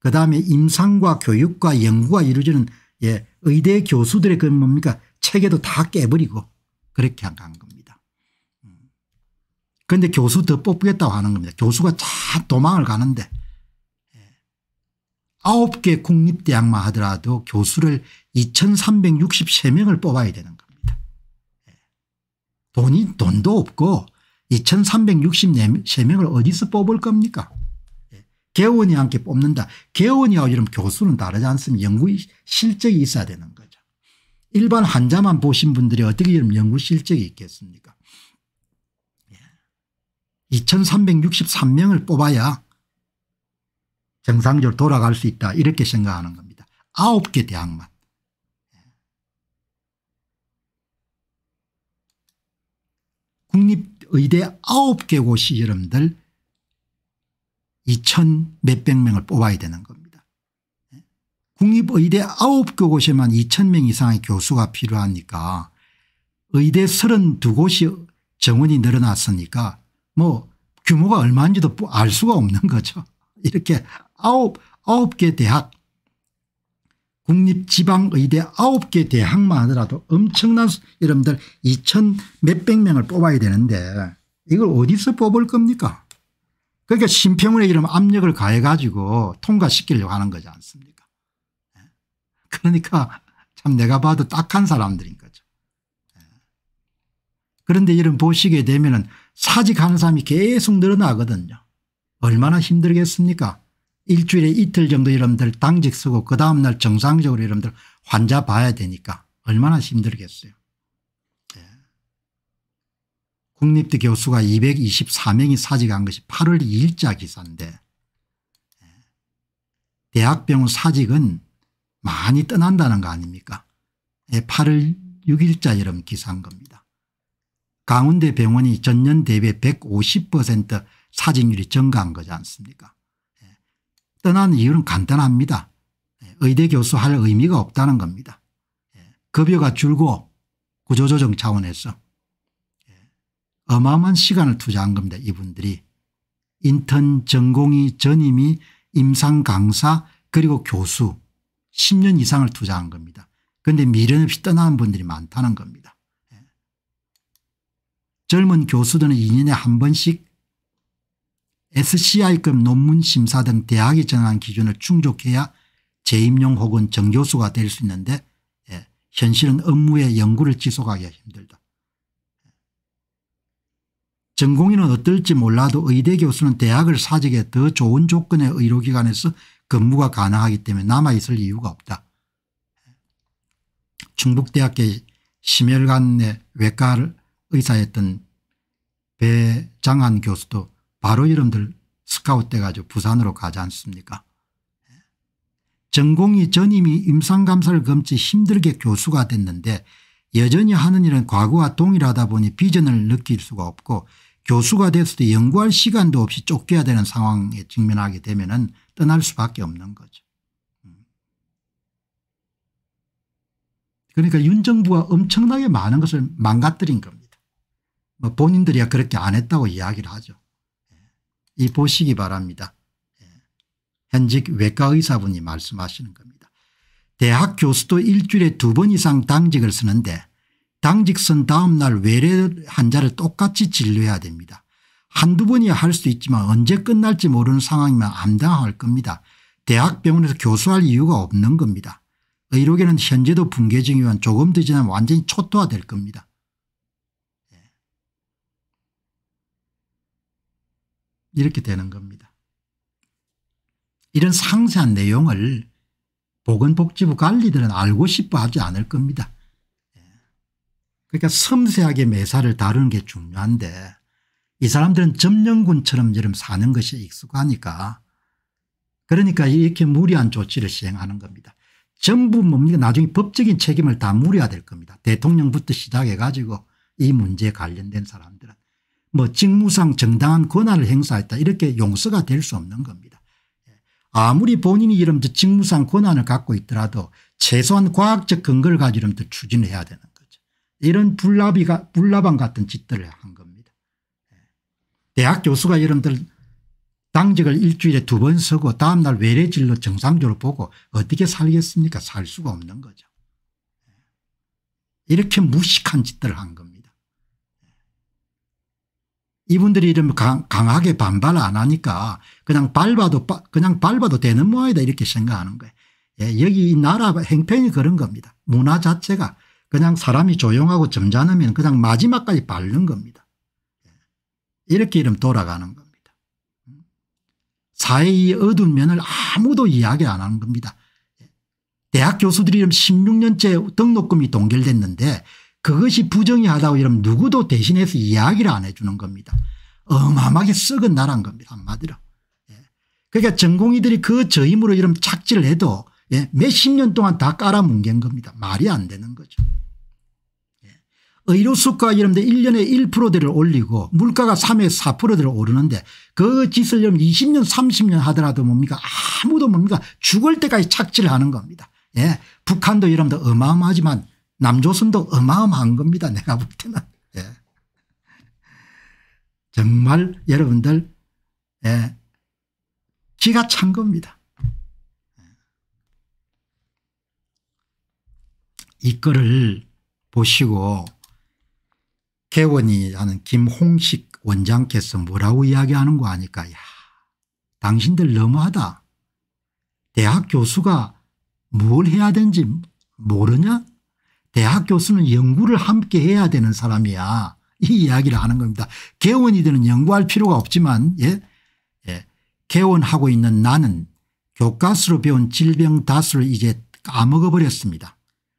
그다음에 임상과 교육과 연구가 이루어지는 예, 의대 교수들의 그 뭡니까 체계도 다 깨버리고 그렇게 한 겁니다. 그런데 음. 교수 더 뽑겠다고 하는 겁니다. 교수가 다 도망을 가는데 예. 아홉 개 국립대학만 하더라도 교수를 2363명을 뽑아야 되는 거예요. 돈이 돈도 없고 2363명을 어디서 뽑을 겁니까 예. 개원이 함께 뽑는다. 개원이하 이런 교수는 다르지 않습니다. 연구 실적이 있어야 되는 거죠. 일반 환자만 보신 분들이 어떻게 이런 연구 실적이 있겠습니까 2363명을 예. 뽑아야 정상적으로 돌아갈 수 있다 이렇게 생각하는 겁니다. 9개 대학만 국립의대 9개 곳이 여러분들 2천 몇백 명을 뽑아야 되는 겁니다. 국립의대 9개 곳에만 2천 명 이상의 교수가 필요하니까 의대 32곳이 정원이 늘어났으니까 뭐 규모가 얼마인지도 알 수가 없는 거죠. 이렇게 아홉, 아홉 개 대학 국립지방의대 9개 대학만 하더라도 엄청난 여러분들 2천 몇백 명을 뽑아야 되는데 이걸 어디서 뽑을 겁니까 그러니까 심평원에 이런 압력을 가해 가지고 통과시키려고 하는 거지 않습니까 예. 그러니까 참 내가 봐도 딱한 사람들인 거죠 예. 그런데 이런 보시게 되면 은 사직하는 사람이 계속 늘어나거든요 얼마나 힘들겠습니까 일주일에 이틀 정도 여러분들 당직 쓰고 그 다음날 정상적으로 여러분들 환자 봐야 되니까 얼마나 힘들겠어요. 예. 국립대 교수가 224명이 사직한 것이 8월 2일자 기사인데 예. 대학병원 사직은 많이 떠난다는 거 아닙니까 8월 예, 6일자 여러분 기사인 겁니다. 강원대 병원이 전년 대비 150% 사직률이 증가한 거지 않습니까 떠난 이유는 간단합니다. 의대 교수 할 의미가 없다는 겁니다. 급여가 줄고 구조조정 차원에서 어마어마한 시간을 투자한 겁니다. 이분들이 인턴 전공이 전임이 임상 강사 그리고 교수 10년 이상을 투자한 겁니다. 그런데 미련 없이 떠나는 분들이 많다는 겁니다. 예. 젊은 교수들은 2년에 한 번씩 SCI급 논문 심사 등 대학이 정한 기준을 충족해야 재임용 혹은 정교수가 될 수 있는데 예, 현실은 업무의 연구를 지속하기가 힘들다. 전공인은 어떨지 몰라도 의대 교수는 대학을 사직에 더 좋은 조건의 의료기관에서 근무가 가능하기 때문에 남아있을 이유가 없다. 충북대학교 심혈관의 외과 의사였던 배장한 교수도 바로 여러분들 스카웃 돼가지고 부산으로 가지 않습니까 전공이 전임이 임상감사를 검지 힘들게 교수가 됐는데 여전히 하는 일은 과거와 동일하다 보니 비전을 느낄 수가 없고 교수가 됐을 때 연구할 시간도 없이 쫓겨야 되는 상황에 직면하게 되면 은 떠날 수밖에 없는 거죠. 그러니까 윤 정부가 엄청나게 많은 것을 망가뜨린 겁니다. 뭐 본인들이야 그렇게 안 했다고 이야기를 하죠. 이 보시기 바랍니다. 예. 현직 외과의사분이 말씀하시는 겁니다. 대학 교수도 일주일에 두 번 이상 당직을 쓰는데 당직 쓴 다음 날 외래 환자를 똑같이 진료해야 됩니다. 한두 번이야 할 수 있지만 언제 끝날지 모르는 상황이면 암당할 겁니다. 대학병원에서 교수할 이유가 없는 겁니다. 의료계는 현재도 붕괴 중이면 조금 더 지나면 완전히 초토화될 겁니다. 이렇게 되는 겁니다. 이런 상세한 내용을 보건복지부 관리들은 알고 싶어 하지 않을 겁니다. 예. 그러니까 섬세하게 매사를 다루는 게 중요한데 이 사람들은 점령군처럼 이름 사는 것이 익숙하니까 그러니까 이렇게 무리한 조치를 시행하는 겁니다. 전부 뭡니까 나중에 법적인 책임을 다무어야될 겁니다. 대통령부터 시작해 가지고 이 문제에 관련된 사람들. 뭐 직무상 정당한 권한을 행사했다 이렇게 용서가 될 수 없는 겁니다. 아무리 본인이 이름 도 직무상 권한을 갖고 있더라도 최소한 과학적 근거를 가지고 이 추진해야 되는 거죠. 이런 불나비가 불나방 같은 짓들을 한 겁니다. 대학 교수가 여러분들 당직을 일주일에 두 번 서고 다음날 외래질로 정상적으로 보고 어떻게 살겠습니까 살 수가 없는 거죠. 이렇게 무식한 짓들을 한 겁니다. 이분들이 이런 강, 강하게 반발 안 하니까 그냥 밟아도 그냥 밟아도 되는 모양이다 이렇게 생각하는 거예요. 예, 여기 이 나라 행편이 그런 겁니다. 문화 자체가 그냥 사람이 조용하고 점잖으면 그냥 마지막까지 밟는 겁니다. 예, 이렇게 이름 돌아가는 겁니다. 사회의 어두운 면을 아무도 이야기 안 하는 겁니다. 예, 대학 교수들이 16년째 등록금이 동결됐는데 그것이 부정의하다고 이러면 누구도 대신해서 이야기를 안 해주는 겁니다. 어마어마하게 썩은 나란 겁니다. 한마디로. 예. 그러니까 전공의들이 그 저임으로 이런 착지를 해도 예. 몇십 년 동안 다 깔아뭉갠 겁니다. 말이 안 되는 거죠. 예. 의료수가 이런 데 1년에 1%대를 올리고 물가가 3에서 4%대를 오르는데 그 짓을 이러 20년 30년 하더라도 뭡니까 아무도 뭡니까 죽을 때까지 착지를 하는 겁니다. 예. 북한도 이러면 어마어마하지만 남조선도 어마어마한 겁니다. 내가 볼 때는. 예. 정말 여러분들 예. 기가 찬 겁니다. 예. 이 글을 보시고 개원이 하는 김홍식 원장께서 뭐라고 이야기하는 거 아니까 야 당신들 너무하다. 대학 교수가 뭘 해야 되는지 모르냐 대학 교수는 연구를 함께 해야 되는 사람이야 이 이야기를 하는 겁니다. 개원이 되는 연구할 필요가 없지만 예, 예. 개원하고 있는 나는 교과서로 배운 질병 다수를 이제 까먹어버렸습니다.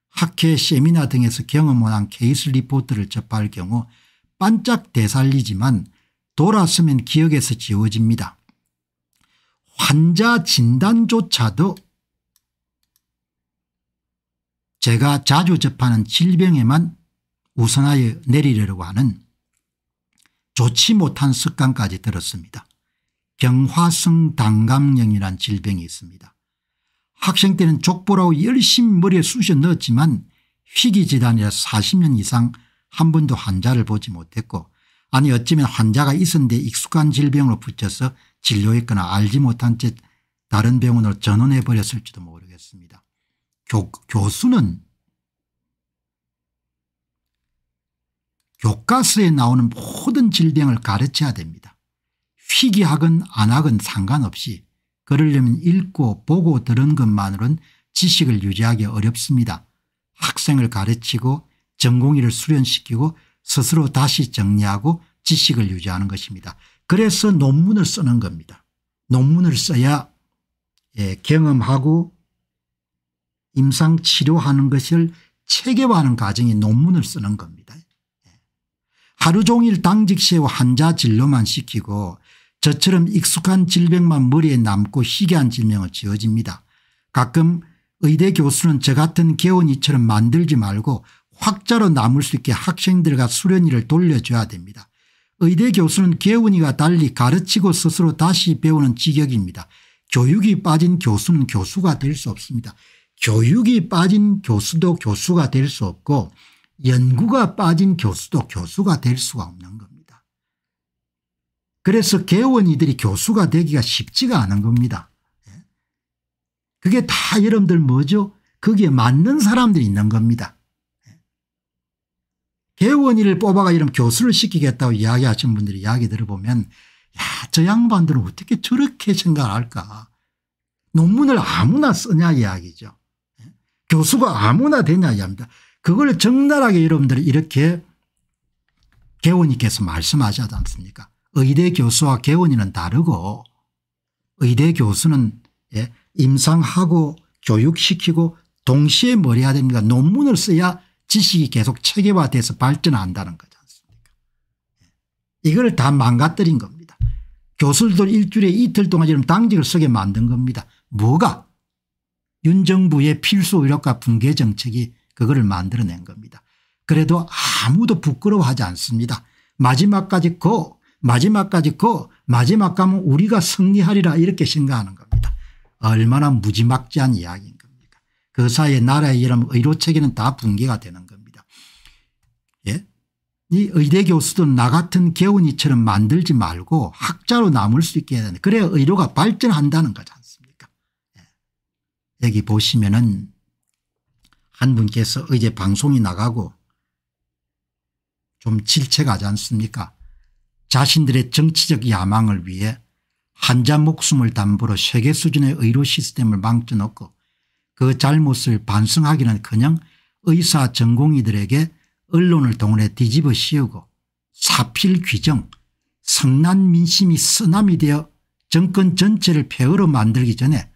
학회 세미나 등에서 경험한 케이스 리포트를 접할 경우 반짝 되살리지만 돌아서면 기억에서 지워집니다. 환자 진단조차도 제가 자주 접하는 질병에만 우선하여 내리려고 하는 좋지 못한 습관까지 들었습니다. 경화성 당감령이란 질병이 있습니다. 학생 때는 족보라고 열심히 머리에 쑤셔 넣었지만 희귀질환이라 40년 이상 한 번도 환자를 보지 못했고 아니 어쩌면 환자가 있었는데 익숙한 질병으로 붙여서 진료했거나 알지 못한 채 다른 병원으로 전원해버렸을지도 모르겠습니다. 교, 교수는 교과서에 나오는 모든 질병을 가르쳐야 됩니다. 희귀하건 안 하건 상관없이 그러려면 읽고 보고 들은 것만으로는 지식을 유지하기 어렵습니다. 학생을 가르치고 전공의를 수련시키고 스스로 다시 정리하고 지식을 유지하는 것입니다. 그래서 논문을 쓰는 겁니다. 논문을 써야 예, 경험하고 임상치료하는 것을 체계화하는 과정이 논문을 쓰는 겁니다. 예. 하루 종일 당직시에 환자 진료만 시키고 저처럼 익숙한 질병만 머리에 남고 희귀한 질병을 지어집니다. 가끔 의대 교수는 저 같은 개원이처럼 만들지 말고 확자로 남을 수 있게 학생들과 수련이를 돌려줘야 됩니다. 의대 교수는 개운이와 달리 가르치고 스스로 다시 배우는 직역입니다. 교육이 빠진 교수는 교수가 될 수 없습니다. 교육이 빠진 교수도 교수가 될 수 없고 연구가 빠진 교수도 교수가 될 수가 없는 겁니다. 그래서 개원이들이 교수가 되기가 쉽지가 않은 겁니다. 예? 그게 다 여러분들 뭐죠? 거기에 맞는 사람들이 있는 겁니다. 예? 개원이를 뽑아가 이런 교수를 시키겠다고 이야기하신 분들이 이야기 들어보면 야저 양반들은 어떻게 저렇게 생각할까 논문을 아무나 쓰냐 이야기죠. 교수가 아무나 되냐 이합니다. 그걸 적나라하게 여러분들이 이렇게 개원이께서 말씀하지 않습니까 의대 교수와 개원이는 다르고 의대 교수는 예, 임상하고 교육시키고 동시에 뭘 해야 됩니까 논문을 써야 지식이 계속 체계화돼서 발전한다는 거지 않습니까 예. 이걸 다 망가뜨린 겁니다. 교수들 일주일에 이틀 동안 이런 당직을 쓰게 만든 겁니다. 뭐가 윤 정부의 필수 의료값 붕괴 정책이 그거를 만들어낸 겁니다. 그래도 아무도 부끄러워하지 않습니다. 마지막까지 거 마지막까지 거 마지막 가면 우리가 승리하리라 이렇게 생각하는 겁니다. 얼마나 무지막지한 이야기인 겁니까 그 사이에 나라의 이런 의료체계는 다 붕괴가 되는 겁니다. 예? 이 의대 교수도나 같은 개운이처럼 만들지 말고 학자로 남을 수 있게 해야 되는 그래야 의료가 발전한다는 거잖아요. 여기 보시면은 한 분께서 어제 방송이 나가고 좀 질책하지 않습니까 자신들의 정치적 야망을 위해 한자 목숨을 담보로 세계 수준의 의료 시스템을 망쳐놓고 그 잘못을 반성하기는 그냥 의사 전공의들에게 언론을 동원해 뒤집어 씌우고 사필 귀정 성난 민심이 쓰나미 되어 정권 전체를 폐허로 만들기 전에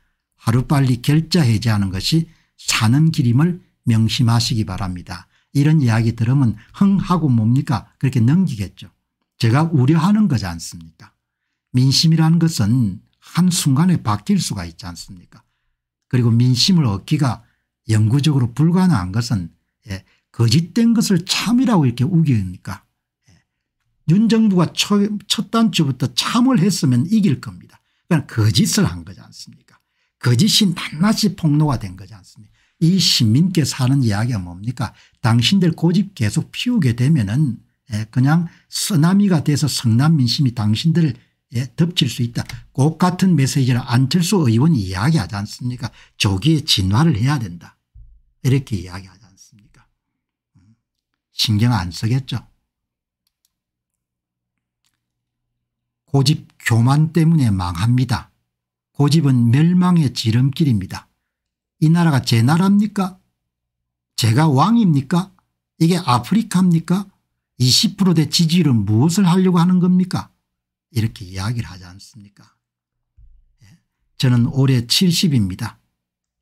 하루빨리 결자 해지하는 것이 사는 길임을 명심하시기 바랍니다. 이런 이야기 들으면 흥하고 뭡니까 그렇게 넘기겠죠. 제가 우려하는 거지 않습니까 민심이라는 것은 한순간에 바뀔 수가 있지 않습니까 그리고 민심을 얻기가 영구적으로 불가능한 것은 예, 거짓된 것을 참이라고 이렇게 우기니까 예. 윤 정부가 초, 첫 단추부터 참을 했으면 이길 겁니다. 그러니까 거짓을 한 거지 않습니까 거짓이 낱낱이 폭로가 된 거지 않습니까 이 시민께 사는 이야기가 뭡니까 당신들 고집 계속 피우게 되면 은 예, 그냥 쓰나미가 돼서 성남 민심이 당신들을 예, 덮칠 수 있다. 꼭 같은 메시지를 안철수 의원이 이야기하지 않습니까 조기에 진화를 해야 된다. 이렇게 이야기하지 않습니까 음, 신경 안 쓰겠죠. 고집 교만 때문에 망합니다. 고집은 멸망의 지름길입니다. 이 나라가 제 나라입니까? 제가 왕입니까? 이게 아프리카입니까? 20%대 지지율은 무엇을 하려고 하는 겁니까? 이렇게 이야기를 하지 않습니까? 예. 저는 올해 70입니다.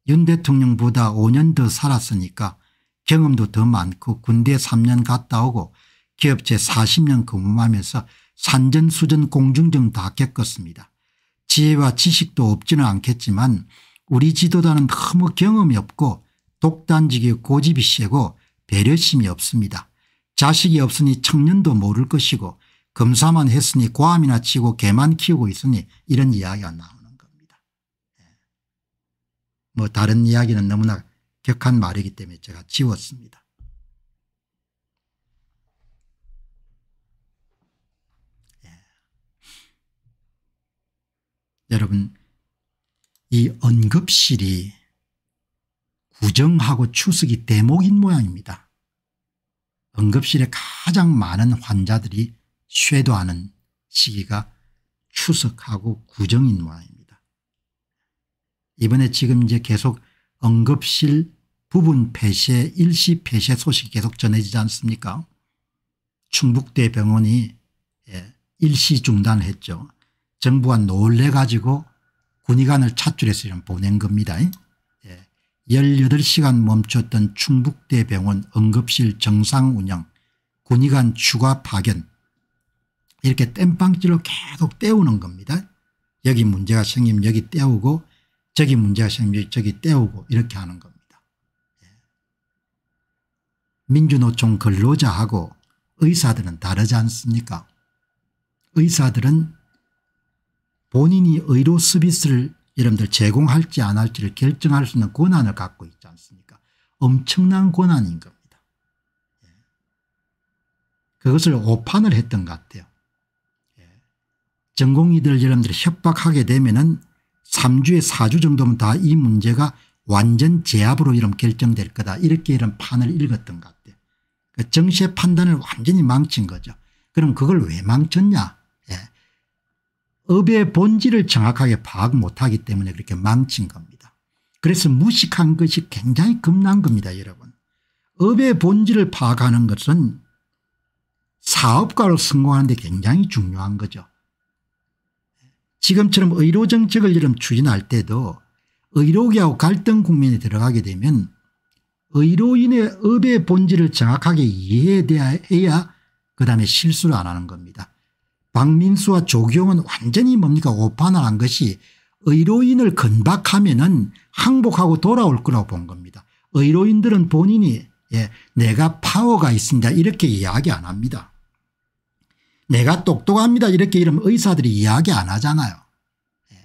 윤 대통령보다 5년 더 살았으니까 경험도 더 많고 군대 3년 갔다 오고 기업체 40년 근무하면서 산전수전 공중증 다 겪었습니다. 지혜와 지식도 없지는 않겠지만 우리 지도자는 너무 경험이 없고 독단적이고 고집이 세고 배려심이 없습니다. 자식이 없으니 청년도 모를 것이고 검사만 했으니 고함이나 치고 개만 키우고 있으니 이런 이야기가 나오는 겁니다. 예. 뭐 다른 이야기는 너무나 격한 말이기 때문에 제가 지웠습니다. 여러분 이 언급실이 구정하고 추석이 대목인 모양입니다. 응급실에 가장 많은 환자들이 쇄도하는 시기가 추석하고 구정인 모양입니다. 이번에 지금 이제 계속 응급실 부분 폐쇄 일시 폐쇄 소식이 계속 전해지지 않습니까 충북대병원이 예, 일시 중단했죠. 정부가 놀래가지고 군의관을 차출해서 보낸 겁니다. 18시간 예. 멈췄던 충북대병원 응급실 정상 운영 군의관 추가 파견 이렇게 땜빵질로 계속 때우는 겁니다. 여기 문제가 생기면 여기 때우고 저기 문제가 생기면 저기 때우고 이렇게 하는 겁니다. 예. 민주노총 근로자하고 의사들은 다르지 않습니까 의사들은 본인이 의료 서비스를 여러분들 제공할지 안 할지를 결정할 수 있는 권한을 갖고 있지 않습니까? 엄청난 권한인 겁니다. 예. 그것을 오판을 했던 것 같아요. 예. 전공의들 여러분들 협박하게 되면은 3주에 4주 정도면 다 이 문제가 완전 제압으로 이런 결정될 거다 이렇게 이런 판을 읽었던 것 같아요. 그 정시의 판단을 완전히 망친 거죠. 그럼 그걸 왜 망쳤냐 업의 본질을 정확하게 파악 못하기 때문에 그렇게 망친 겁니다. 그래서 무식한 것이 굉장히 겁난 겁니다 여러분. 업의 본질을 파악하는 것은 사업가로 성공하는 데 굉장히 중요한 거죠. 지금처럼 의료정책을 이런 추진할 때도 의료계하고 갈등 국면에 들어가게 되면 의료인의 업의 본질을 정확하게 이해해야 그 다음에 실수를 안 하는 겁니다. 박민수와 조경은 완전히 뭡니까 오판을 한 것이 의료인을 건박하면 은 항복하고 돌아올 거라고 본 겁니다. 의료인들은 본인이 예, 내가 파워가 있습니다 이렇게 이야기 안 합니다. 내가 똑똑합니다 이렇게 이러면 의사들이 이야기 안 하잖아요. 예.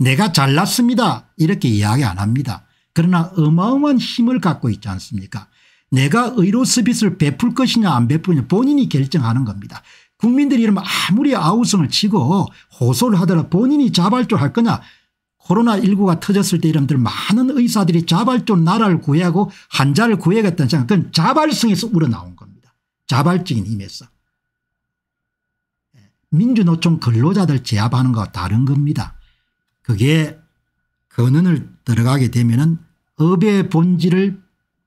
내가 잘났습니다 이렇게 이야기 안 합니다. 그러나 어마어마한 힘을 갖고 있지 않습니까 내가 의료 서비스를 베풀 것이냐 안 베풀냐 본인이 결정하는 겁니다. 국민들이 이러면 아무리 아우성을 치고 호소를 하더라 본인이 자발적으로 할 거냐 코로나19가 터졌을 때 이름들 많은 의사들이 자발적로 나라를 구해하고 한자를 구해야겠다는 생각 그건 자발성에서 우러나온 겁니다. 자발적인 힘에서. 민주노총 근로자들 제압하는 것과 다른 겁니다. 그게 근원을 그 들어가게 되면 은 업의 본질을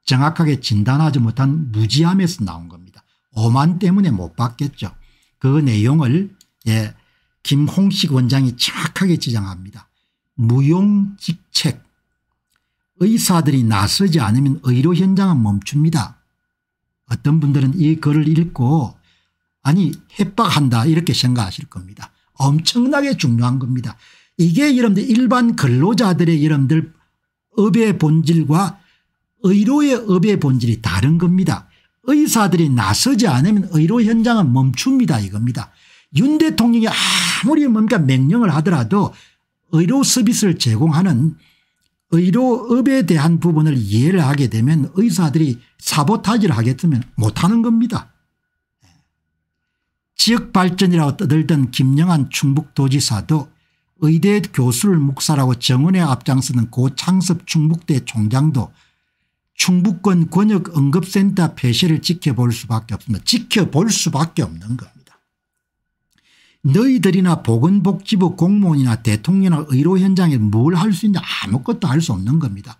정확하게 진단하지 못한 무지함에서 나온 겁니다. 오만 때문에 못 받겠죠. 그 내용을 예, 김홍식 원장이 정확하게 지정합니다 무용직책 의사들이 나서지 않으면 의료 현장은 멈춥니다. 어떤 분들은 이 글을 읽고 아니 협박한다 이렇게 생각하실 겁니다. 엄청나게 중요한 겁니다. 이게 여러분들 일반 근로자들의 여러분들 업의 본질과 의료의 업의 본질이 다른 겁니다. 의사들이 나서지 않으면 의료 현장은 멈춥니다 이겁니다. 윤 대통령이 아무리 뭡니까 명령을 하더라도 의료 서비스를 제공하는 의료업에 대한 부분을 이해를 하게 되면 의사들이 사보타지를 하게되면 못하는 겁니다. 지역발전이라고 떠들던 김영한 충북도지사도 의대 교수를 묵살하고 정원에 앞장서는 고창섭 충북대 총장도 충북권 권역응급센터 폐쇄를 지켜볼 수밖에 없습니다. 지켜볼 수밖에 없는 겁니다. 너희들이나 보건복지부 공무원이나 대통령이나 의료 현장에 뭘 할 수 있냐 아무것도 할 수 없는 겁니다.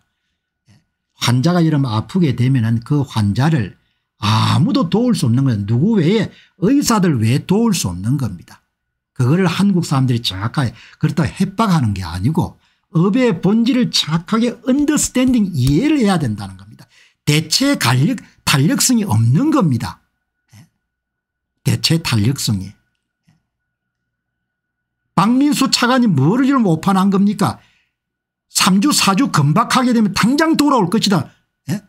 환자가 이러면 아프게 되면 그 환자를 아무도 도울 수 없는 거예요. 누구 외에 의사들 외에 도울 수 없는 겁니다. 그거를 한국 사람들이 정확하게 그렇다고 협박하는 게 아니고 업의 본질을 정확하게 언더스탠딩 이해를 해야 된다는 겁니다. 대체 간력, 탄력성이 없는 겁니다. 대체 탄력성이. 박민수 차관이 뭐를 지금 오판한 겁니까? 3주 4주 건박하게 되면 당장 돌아올 것이다. 예?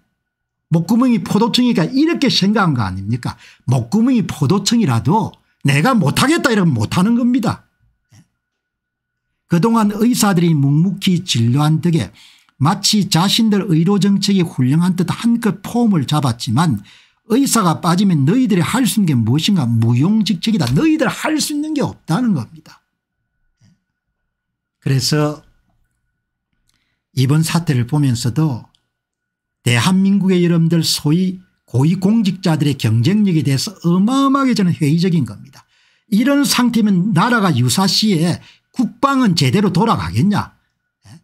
목구멍이 포도청이니까 이렇게 생각한 거 아닙니까? 목구멍이 포도청이라도 내가 못하겠다 이러면 못하는 겁니다. 예? 그동안 의사들이 묵묵히 진료한 덕에 마치 자신들 의료정책이 훌륭한 듯 한껏 폼을 잡았지만 의사가 빠지면 너희들이 할 수 있는 게 무엇인가 무용직책이다. 너희들 할 수 있는 게 없다는 겁니다. 그래서 이번 사태를 보면서도 대한민국의 여러분들 소위 고위공직자들의 경쟁력에 대해서 어마어마하게 저는 회의적인 겁니다. 이런 상태면 나라가 유사시에 국방은 제대로 돌아가겠냐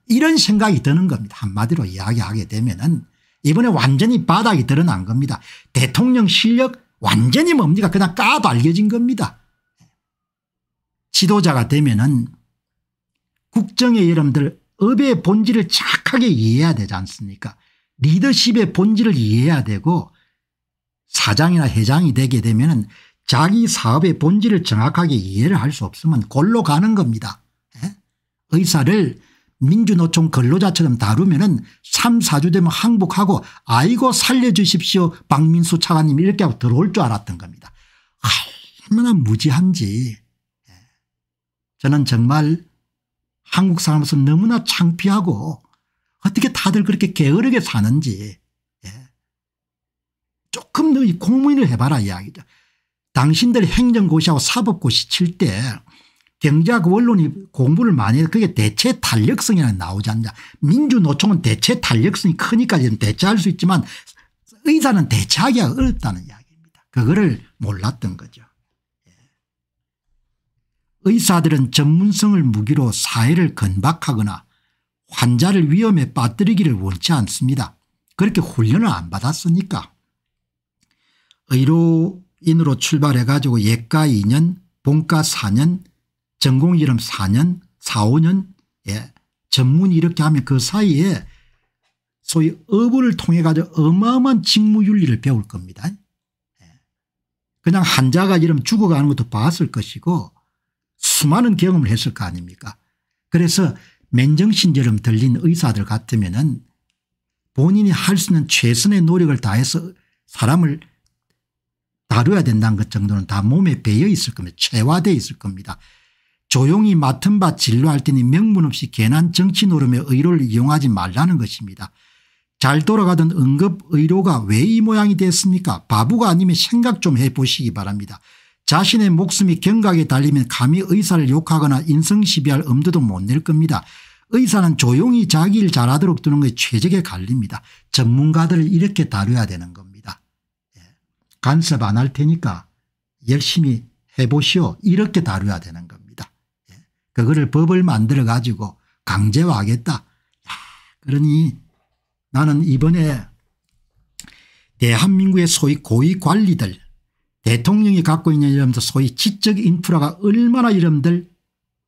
이런 생각이 드는 겁니다. 한마디로 이야기하게 되면 은 이번에 완전히 바닥이 드러난 겁니다. 대통령 실력 완전히 뭡니까 그냥 까발려진 겁니다. 지도자가 되면 은 국정의 여러분들 업의 본질을 착하게 이해해야 되지 않습니까 리더십의 본질을 이해해야 되고 사장이나 회장이 되게 되면 은 자기 사업의 본질을 정확하게 이해를 할 수 없으면 골로 가는 겁니다. 예? 의사를 민주노총 근로자처럼 다루면은 3, 4주 되면 항복하고 아이고 살려주십시오 박민수 차관님 이렇게 하고 들어올 줄 알았던 겁니다. 얼마나 무지한지 예. 저는 정말 한국 사람으로서 너무나 창피하고 어떻게 다들 그렇게 게으르게 사는지 예. 조금 더공문을 해봐라 이야기죠. 당신들 행정고시하고 사법고시 칠때 경제학 원론이 공부를 많이 해서 그게 대체 탄력성이라 나오지 않냐. 민주노총은 대체 탄력성이 크니까 지금 대체할 수 있지만 의사는 대체하기가 어렵다는 이야기입니다. 그거를 몰랐던 거죠. 예. 의사들은 전문성을 무기로 사회를 건박하거나 환자를 위험에 빠뜨리기를 원치 않습니다. 그렇게 훈련을 안 받았으니까. 의료인으로 출발해 가지고 예가 2년 본가 4년 전공 이름 4년 4 5년 예. 전문이 렇게 하면 그 사이에 소위 업을 통해 가지고 어마어마한 직무윤리를 배울 겁니다. 예. 그냥 환자가 이러면 죽어가는 것도 봤을 것이고 수많은 경험을 했을 거 아닙니까 그래서 맨정신처럼 들린 의사들 같으면 은 본인이 할 수 있는 최선의 노력을 다해서 사람을 다뤄야 된다는 것 정도는 다 몸에 배어 있을 겁니다. 체화되어 있을 겁니다. 조용히 맡은 바 진로할 테니 명분 없이 괜한 정치 노름의 의로를 이용하지 말라는 것입니다. 잘 돌아가던 응급의료가 왜 이 모양이 됐습니까 바보가 아니면 생각 좀 해보시기 바랍니다. 자신의 목숨이 경각에 달리면 감히 의사를 욕하거나 인성시비할 엄두도 못 낼 겁니다. 의사는 조용히 자기 를 잘하도록 두는 것이 최적의 관리입니다. 전문가들을 이렇게 다뤄야 되는 겁니다. 예. 간섭 안 할 테니까 열심히 해보시오 이렇게 다뤄야 되는 겁니다. 그거를 법을 만들어 가지고 강제화하겠다. 야, 그러니 나는 이번에 대한민국의 소위 고위 관리들 대통령이 갖고 있는 이름들 소위 지적 인프라가 얼마나 이름들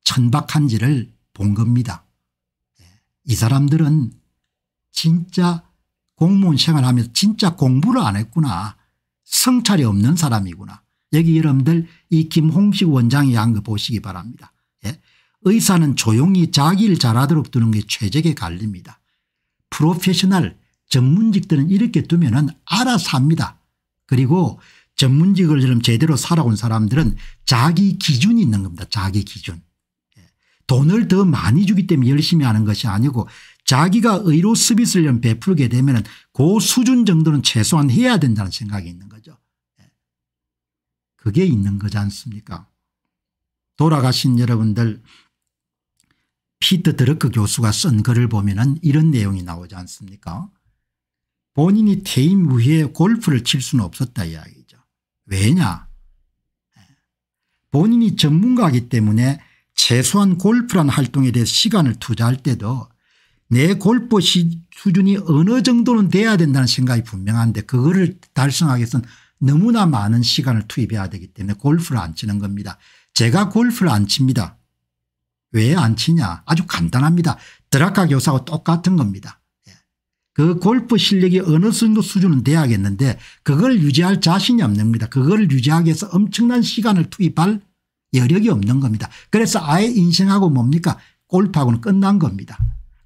천박한지를 본 겁니다. 이 사람들은 진짜 공무원 생활하면서 진짜 공부를 안 했구나. 성찰이 없는 사람이구나. 여기 여러분들 이 김홍식 원장이 한 거 보시기 바랍니다. 의사는 조용히 자기 를 잘하도록 두는 게 최적의 관리입니다. 프로페셔널 전문직들은 이렇게 두면 은 알아서 합니다. 그리고 전문직을 좀 제대로 살아온 사람들은 자기 기준이 있는 겁니다. 자기 기준. 예. 돈을 더 많이 주기 때문에 열심히 하는 것이 아니고 자기가 의료 서비스를 베풀게 되면 그 수준 정도는 최소한 해야 된다는 생각이 있는 거죠. 예. 그게 있는 거지 않습니까 돌아가신 여러분들 피트 드러크 교수가 쓴 글을 보면 은 이런 내용이 나오지 않습니까 본인이 퇴임 후에 골프를 칠 수는 없었다 이야기죠. 왜냐 예. 본인이 전문가이기 때문에 최소한 골프란 활동에 대해 시간을 투자할 때도 내 골프 수준이 어느 정도는 돼야 된다는 생각이 분명한데 그거를 달성하기 위해서는 너무나 많은 시간을 투입해야 되기 때문에 골프를 안 치는 겁니다. 제가 골프를 안 칩니다. 왜안 치냐 아주 간단합니다. 드라카 교사하고 똑같은 겁니다. 예. 그 골프 실력이 어느 정도 수준은 돼야겠는데 그걸 유지할 자신이 없는 겁니다. 그걸 유지하기 위해서 엄청난 시간을 투입할 여력이 없는 겁니다. 그래서 아예 인생하고 뭡니까 골프하고는 끝난 겁니다.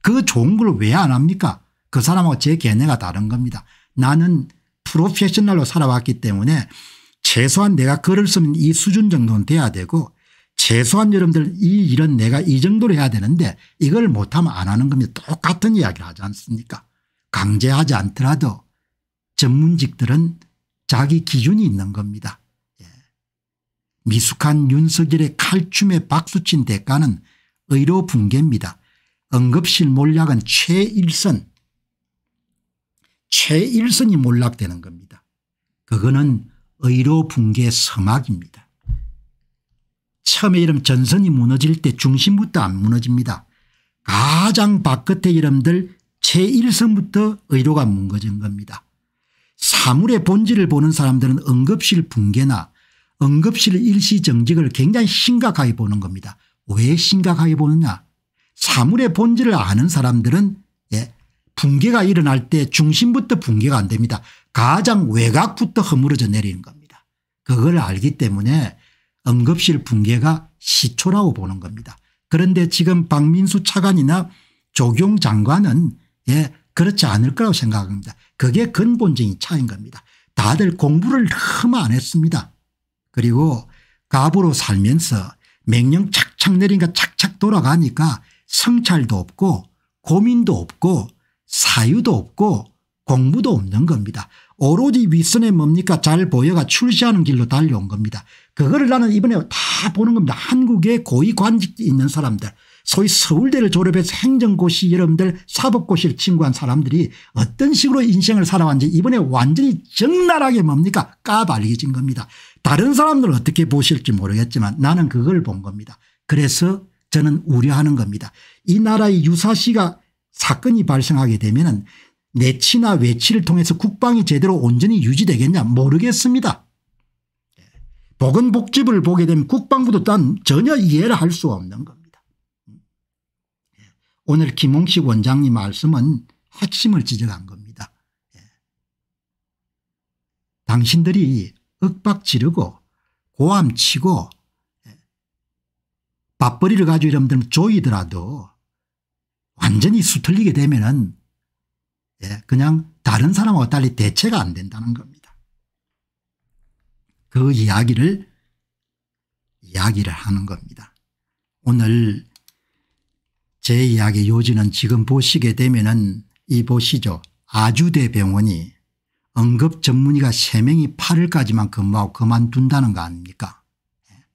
그 좋은 걸 왜 안 합니까 그 사람하고 제 견해가 다른 겁니다. 나는 프로페셔널로 살아왔기 때문에 최소한 내가 글을 쓰면 이 수준 정도는 돼야 되고 최소한 여러분들 이 일은 내가 이 정도로 해야 되는데 이걸 못하면 안 하는 겁니다. 똑같은 이야기를 하지 않습니까 강제하지 않더라도 전문직들은 자기 기준이 있는 겁니다. 예. 미숙한 윤석열의 칼춤에 박수친 대가는 의료 붕괴입니다. 응급실 몰락은 최일선 최일선이 몰락되는 겁니다. 그거는 의료 붕괴 서막입니다. 처음에 이름 전선이 무너질 때 중심부터 안 무너집니다. 가장 바깥의 이름들 최일선부터 의도가 뭉거진 겁니다. 사물의 본질을 보는 사람들은 응급실 붕괴나 응급실 일시정직을 굉장히 심각하게 보는 겁니다. 왜 심각하게 보느냐 사물의 본질을 아는 사람들은 예, 붕괴가 일어날 때 중심부터 붕괴가 안 됩니다. 가장 외곽부터 허물어져 내리는 겁니다. 그걸 알기 때문에 응급실 붕괴가 시초라고 보는 겁니다. 그런데 지금 박민수 차관이나 조경 장관은 예 그렇지 않을 거라고 생각합니다. 그게 근본적인 차인 겁니다. 다들 공부를 너무 안 했습니다. 그리고 갑으로 살면서 명령 착착 내리니까 착착 돌아가니까 성찰도 없고 고민도 없고 사유도 없고 공부도 없는 겁니다. 오로지 윗선에 뭡니까 잘 보여가 출시하는 길로 달려온 겁니다. 그거를 나는 이번에 다 보는 겁니다. 한국의 고위 관직에 있는 사람들 소위 서울대를 졸업해서 행정고시 여러분들 사법고시를 친구한 사람들이 어떤 식으로 인생을 살아왔는지 이번에 완전히 적나라하게 뭡니까 까발리진 겁니다. 다른 사람들은 어떻게 보실지 모르겠지만 나는 그걸 본 겁니다. 그래서 저는 우려하는 겁니다. 이 나라의 유사시가 사건이 발생하게 되면 은 내치나 외치를 통해서 국방이 제대로 온전히 유지되겠냐 모르겠습니다. 보건복지부를 보게 되면 국방부도 딴 전혀 이해를 할 수가 없는 겁니다. 오늘 김홍식 원장님 말씀은 핵심을 지적한 겁니다. 당신들이 윽박 지르고 고함 치고 밥벌이를 가지고 이러면 조이더라도 완전히 수틀리게 되면은 예, 그냥 다른 사람하고 달리 대체가 안 된다는 겁니다. 그 이야기를 이야기를 하는 겁니다. 오늘 제 이야기 요지는 지금 보시게 되면은 이 보시죠. 아주대 병원이 응급 전문의가 3명이 8일까지만 근무하고 그만둔다는 거 아닙니까? 예.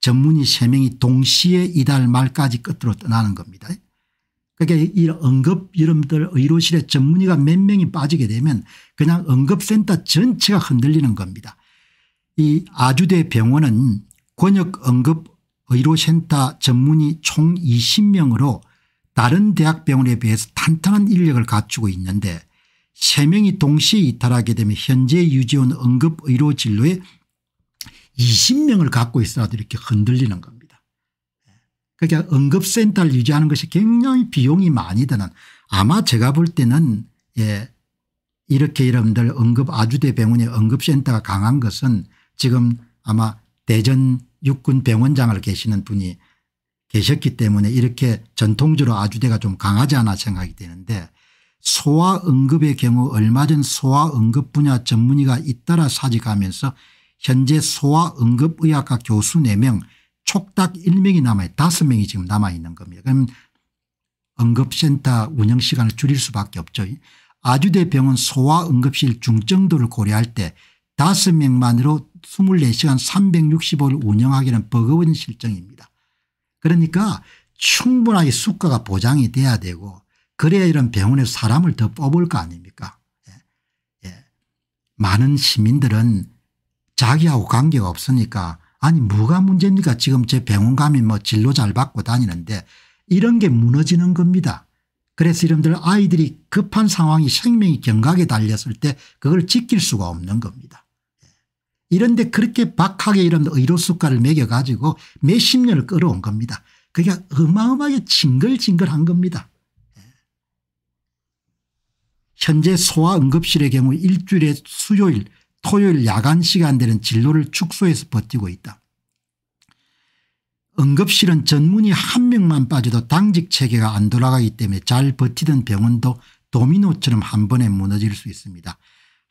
전문의 3명이 동시에 이달 말까지 끝으로 떠나는 겁니다. 그러니까 이런 응급 여러분들 의료실에 전문의가 몇 명이 빠지게 되면 그냥 응급센터 전체가 흔들리는 겁니다. 이 아주대 병원은 권역 응급 의료센터 전문의 총 20명으로 다른 대학병원에 비해서 탄탄한 인력을 갖추고 있는데 3명이 동시에 이탈하게 되면 현재 유지원 응급의료진료에 20명을 갖고 있어도 이렇게 흔들리는 겁니다. 그러니까 응급센터를 유지하는 것이 굉장히 비용이 많이 드는 아마 제가 볼 때는 예 이렇게 여러분들 응급 아주대 병원의 응급센터가 강한 것은 지금 아마 대전 육군 병원장을 계시는 분이 계셨기 때문에 이렇게 전통적으로 아주대가 좀 강하지 않아 생각이 되는데 소아 응급의 경우 얼마 전 소아 응급 분야 전문의가 잇따라 사직하면서 현재 소아 응급의학과 교수 4명 촉딱 1명이 남아있다 5명이 지금 남아있는 겁니다. 그럼 응급센터 운영 시간을 줄일 수밖에 없죠. 아주대 병원 소아 응급실 중증도를 고려할 때 5명만으로 24시간 365일 운영하기는 버거운 실정입니다. 그러니까 충분하게 수가가 보장이 돼야 되고 그래야 이런 병원에 사람을 더 뽑을 거 아닙니까 예. 예. 많은 시민들은 자기하고 관계가 없으니까 아니 뭐가 문제입니까 지금 제 병원 가면 뭐 진료 잘 받고 다니는데 이런 게 무너지는 겁니다. 그래서 이런들 아이들이 급한 상황이 생명이 경각에 달렸을 때 그걸 지킬 수가 없는 겁니다. 예. 이런데 그렇게 박하게 이런 의료수가를 매겨가지고 몇 십 년을 끌어온 겁니다. 그게 어마어마하게 징글징글한 겁니다. 예. 현재 소아응급실의 경우 일주일에 수요일 토요일 야간 시간대는 진로를 축소해서 버티고 있다. 응급실은 전문의 한 명만 빠져도 당직 체계가 안 돌아가기 때문에 잘 버티던 병원도 도미노처럼 한 번에 무너질 수 있습니다.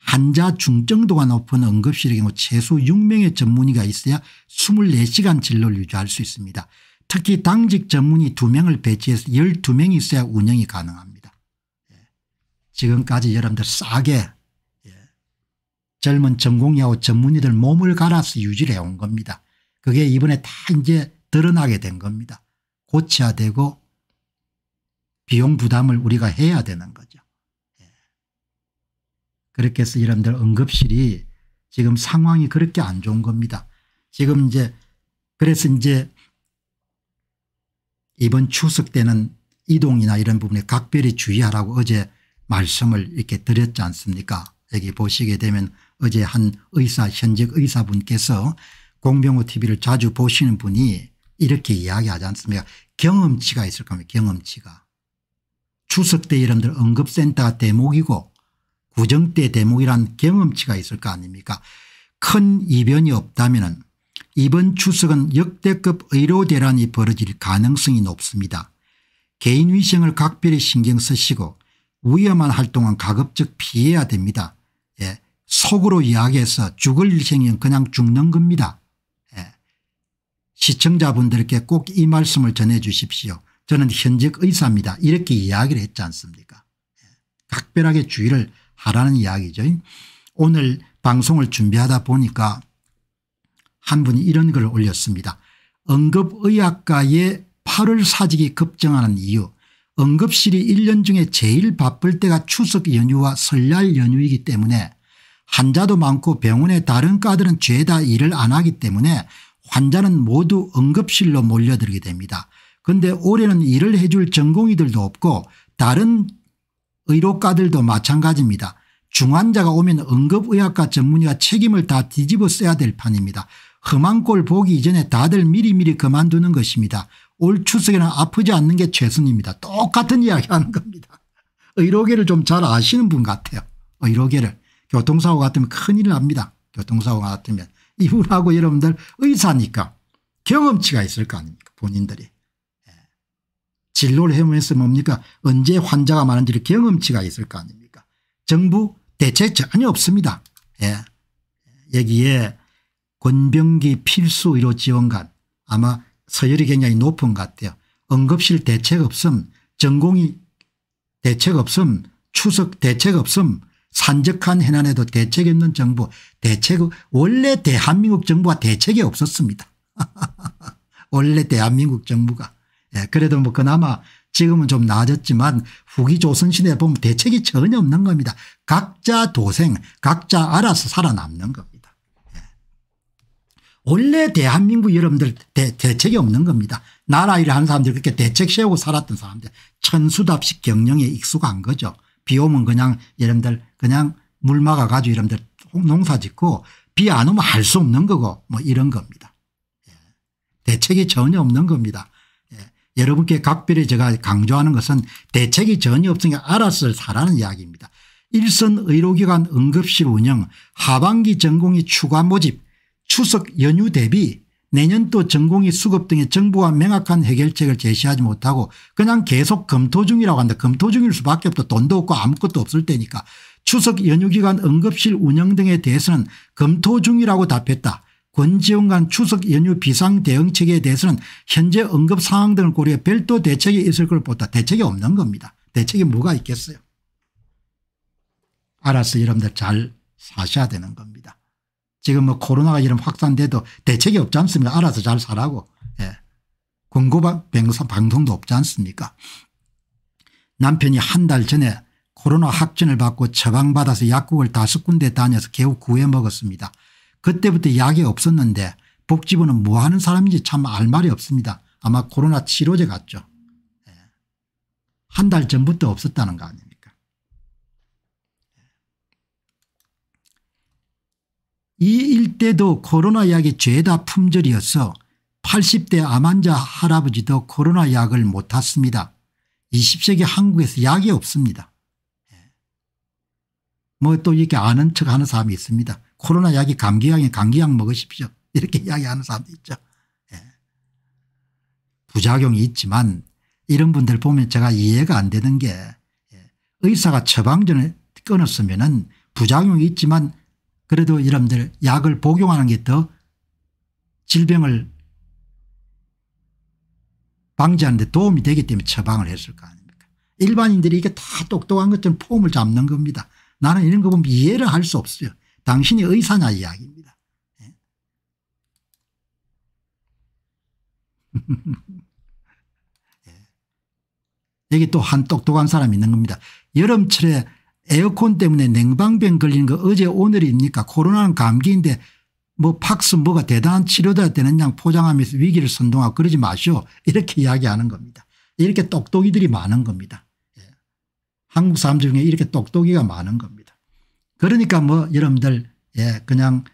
환자 중증도가 높은 응급실의 경우 최소 6명의 전문의가 있어야 24시간 진로를 유지할 수 있습니다. 특히 당직 전문의 2명을 배치해서 12명이 있어야 운영이 가능합니다. 예. 지금까지 여러분들 싸게 젊은 전공야호 전문의들 몸을 갈아서 유지를 해온 겁니다. 그게 이번에 다 이제 드러나게 된 겁니다. 고쳐야 되고 비용 부담을 우리가 해야 되는 거죠. 예. 그렇게 해서 여러분들 응급실이 지금 상황이 그렇게 안 좋은 겁니다. 지금 이제 그래서 이제 이번 추석 때는 이동이나 이런 부분에 각별히 주의하라고 어제 말씀을 이렇게 드렸지 않습니까 여기 보시게 되면 어제 한 의사 현직 의사분께서 공병호 tv를 자주 보시는 분이 이렇게 이야기하지 않습니까 경험치가 있을 겁니다 경험치가. 추석 때 여러분들 응급센터 대목이고 구정 때 대목이란 경험치가 있을 거 아닙니까 큰 이변이 없다면 이번 추석은 역대급 의료 대란이 벌어질 가능성이 높습니다. 개인 위생을 각별히 신경 쓰시고 위험한 활동은 가급적 피해야 됩니다. 속으로 이야기해서 죽을 일생이면 그냥 죽는 겁니다. 예. 시청자분들께 꼭 이 말씀을 전해 주십시오. 저는 현직 의사입니다. 이렇게 이야기를 했지 않습니까 예. 각별하게 주의를 하라는 이야기죠. 오늘 방송을 준비하다 보니까 한 분이 이런 글을 올렸습니다. 응급의학과의 8월 사직이 급증하는 이유 응급실이 1년 중에 제일 바쁠 때가 추석 연휴와 설날 연휴이기 때문에 환자도 많고 병원의 다른 과들은 죄다 일을 안 하기 때문에 환자는 모두 응급실로 몰려들게 됩니다. 그런데 올해는 일을 해줄 전공의들도 없고 다른 의료과들도 마찬가지입니다. 중환자가 오면 응급의학과 전문의가 책임을 다 뒤집어 써야 될 판입니다. 험한 꼴 보기 이전에 다들 미리미리 그만두는 것입니다. 올 추석에는 아프지 않는 게 최선입니다. 똑같은 이야기 하는 겁니다. 의료계를 좀 잘 아시는 분 같아요. 의료계를. 교통사고 같으면 큰일 납니다. 교통사고가 같으면 이분하고 여러분들 의사니까 경험치가 있을 거 아닙니까 본인들이. 예. 진로를 해면서 뭡니까 언제 환자가 많은지를 경험치가 있을 거 아닙니까 정부 대책 전혀 없습니다. 예. 여기에 권병기 필수 의료 지원관 아마 서열이 굉장히 높은 것 같아요. 응급실 대책 없음 전공이 대책 없음 추석 대책 없음 산적한 해난에도 대책 없는 정부 대책 원래 대한민국 정부가 대책이 없었습니다. 원래 대한민국 정부가 예, 그래도 뭐 그나마 지금은 좀 나아졌지만 후기 조선시대 에 보면 대책이 전혀 없는 겁니다. 각자 도생 각자 알아서 살아남는 겁니다. 예. 원래 대한민국 여러분들 대, 대책이 없는 겁니다. 나라 일을 하는 사람들 그렇게 대책 세우고 살았던 사람들 천수답식 경영에 익숙한 거죠. 비 오면 그냥 여러분들 그냥 물 막아가지고 여러분들 농사 짓고 비 안 오면 할 수 없는 거고 뭐 이런 겁니다. 예. 대책이 전혀 없는 겁니다. 예. 여러분께 각별히 제가 강조하는 것은 대책이 전혀 없으니 알아서 사라는 이야기입니다. 일선 의료기관 응급실 운영 하반기 전공의 추가 모집 추석 연휴 대비 내년도 전공의 수급 등의 정부가 명확한 해결책을 제시하지 못하고 그냥 계속 검토 중이라고 한다. 검토 중일 수밖에 없다. 돈도 없고 아무것도 없을 때니까. 추석 연휴 기간 응급실 운영 등에 대해서는 검토 중이라고 답했다. 권지원 간 추석 연휴 비상대응책에 대해서는 현재 응급 상황 등을 고려해 별도 대책이 있을 걸 보다 대책이 없는 겁니다. 대책이 뭐가 있겠어요. 알아서 여러분들 잘 사셔야 되는 겁니다. 지금 뭐 코로나가 이런 확산돼도 대책이 없지 않습니까 알아서 잘 살라고 예. 권고방송도 없지 않습니까 남편이 한 달 전에 코로나 확진을 받고 처방받아서 약국을 다섯 군데 다녀서 겨우 구해 먹었습니다. 그때부터 약이 없었는데 복지부는 뭐 하는 사람인지 참 알 말이 없습니다. 아마 코로나 치료제 같죠. 예. 한 달 전부터 없었다는 거 아닙니까 이 일대도 코로나 약이 죄다 품절이어서 80대 암환자 할아버지도 코로나 약을 못 탔습니다. 20세기 한국에서 약이 없습니다. 예. 뭐또 이렇게 아는 척 하는 사람이 있습니다. 코로나 약이 감기약이 감기약 먹으십시오. 이렇게 이야기하는 사람도 있죠. 예. 부작용이 있지만 이런 분들 보면 제가 이해가 안 되는 게 예, 의사가 처방전을 끊었으면 부작용이 있지만 그래도 여러분들 약을 복용하는 게 더 질병을 방지하는 데 도움이 되기 때문에 처방을 했을 거 아닙니까 일반인들이 이게 다 똑똑한 것처럼 폼을 잡는 겁니다. 나는 이런 거 보면 이해를 할 수 없어요. 당신이 의사냐 이야기입니다. 네. 여기 또 한 똑똑한 사람이 있는 겁니다. 여름철에 에어컨 때문에 냉방병 걸리는 거 어제 오늘입니까 코로나는 감기인데 뭐 팍스 뭐가 대단한 치료다 되는 양 포장하면서 위기를 선동하고 그러지 마시오 이렇게 이야기하는 겁니다. 이렇게 똑똑이들이 많은 겁니다. 예. 한국 사람 중에 이렇게 똑똑이가 많은 겁니다. 그러니까 뭐 여러분들 예 그냥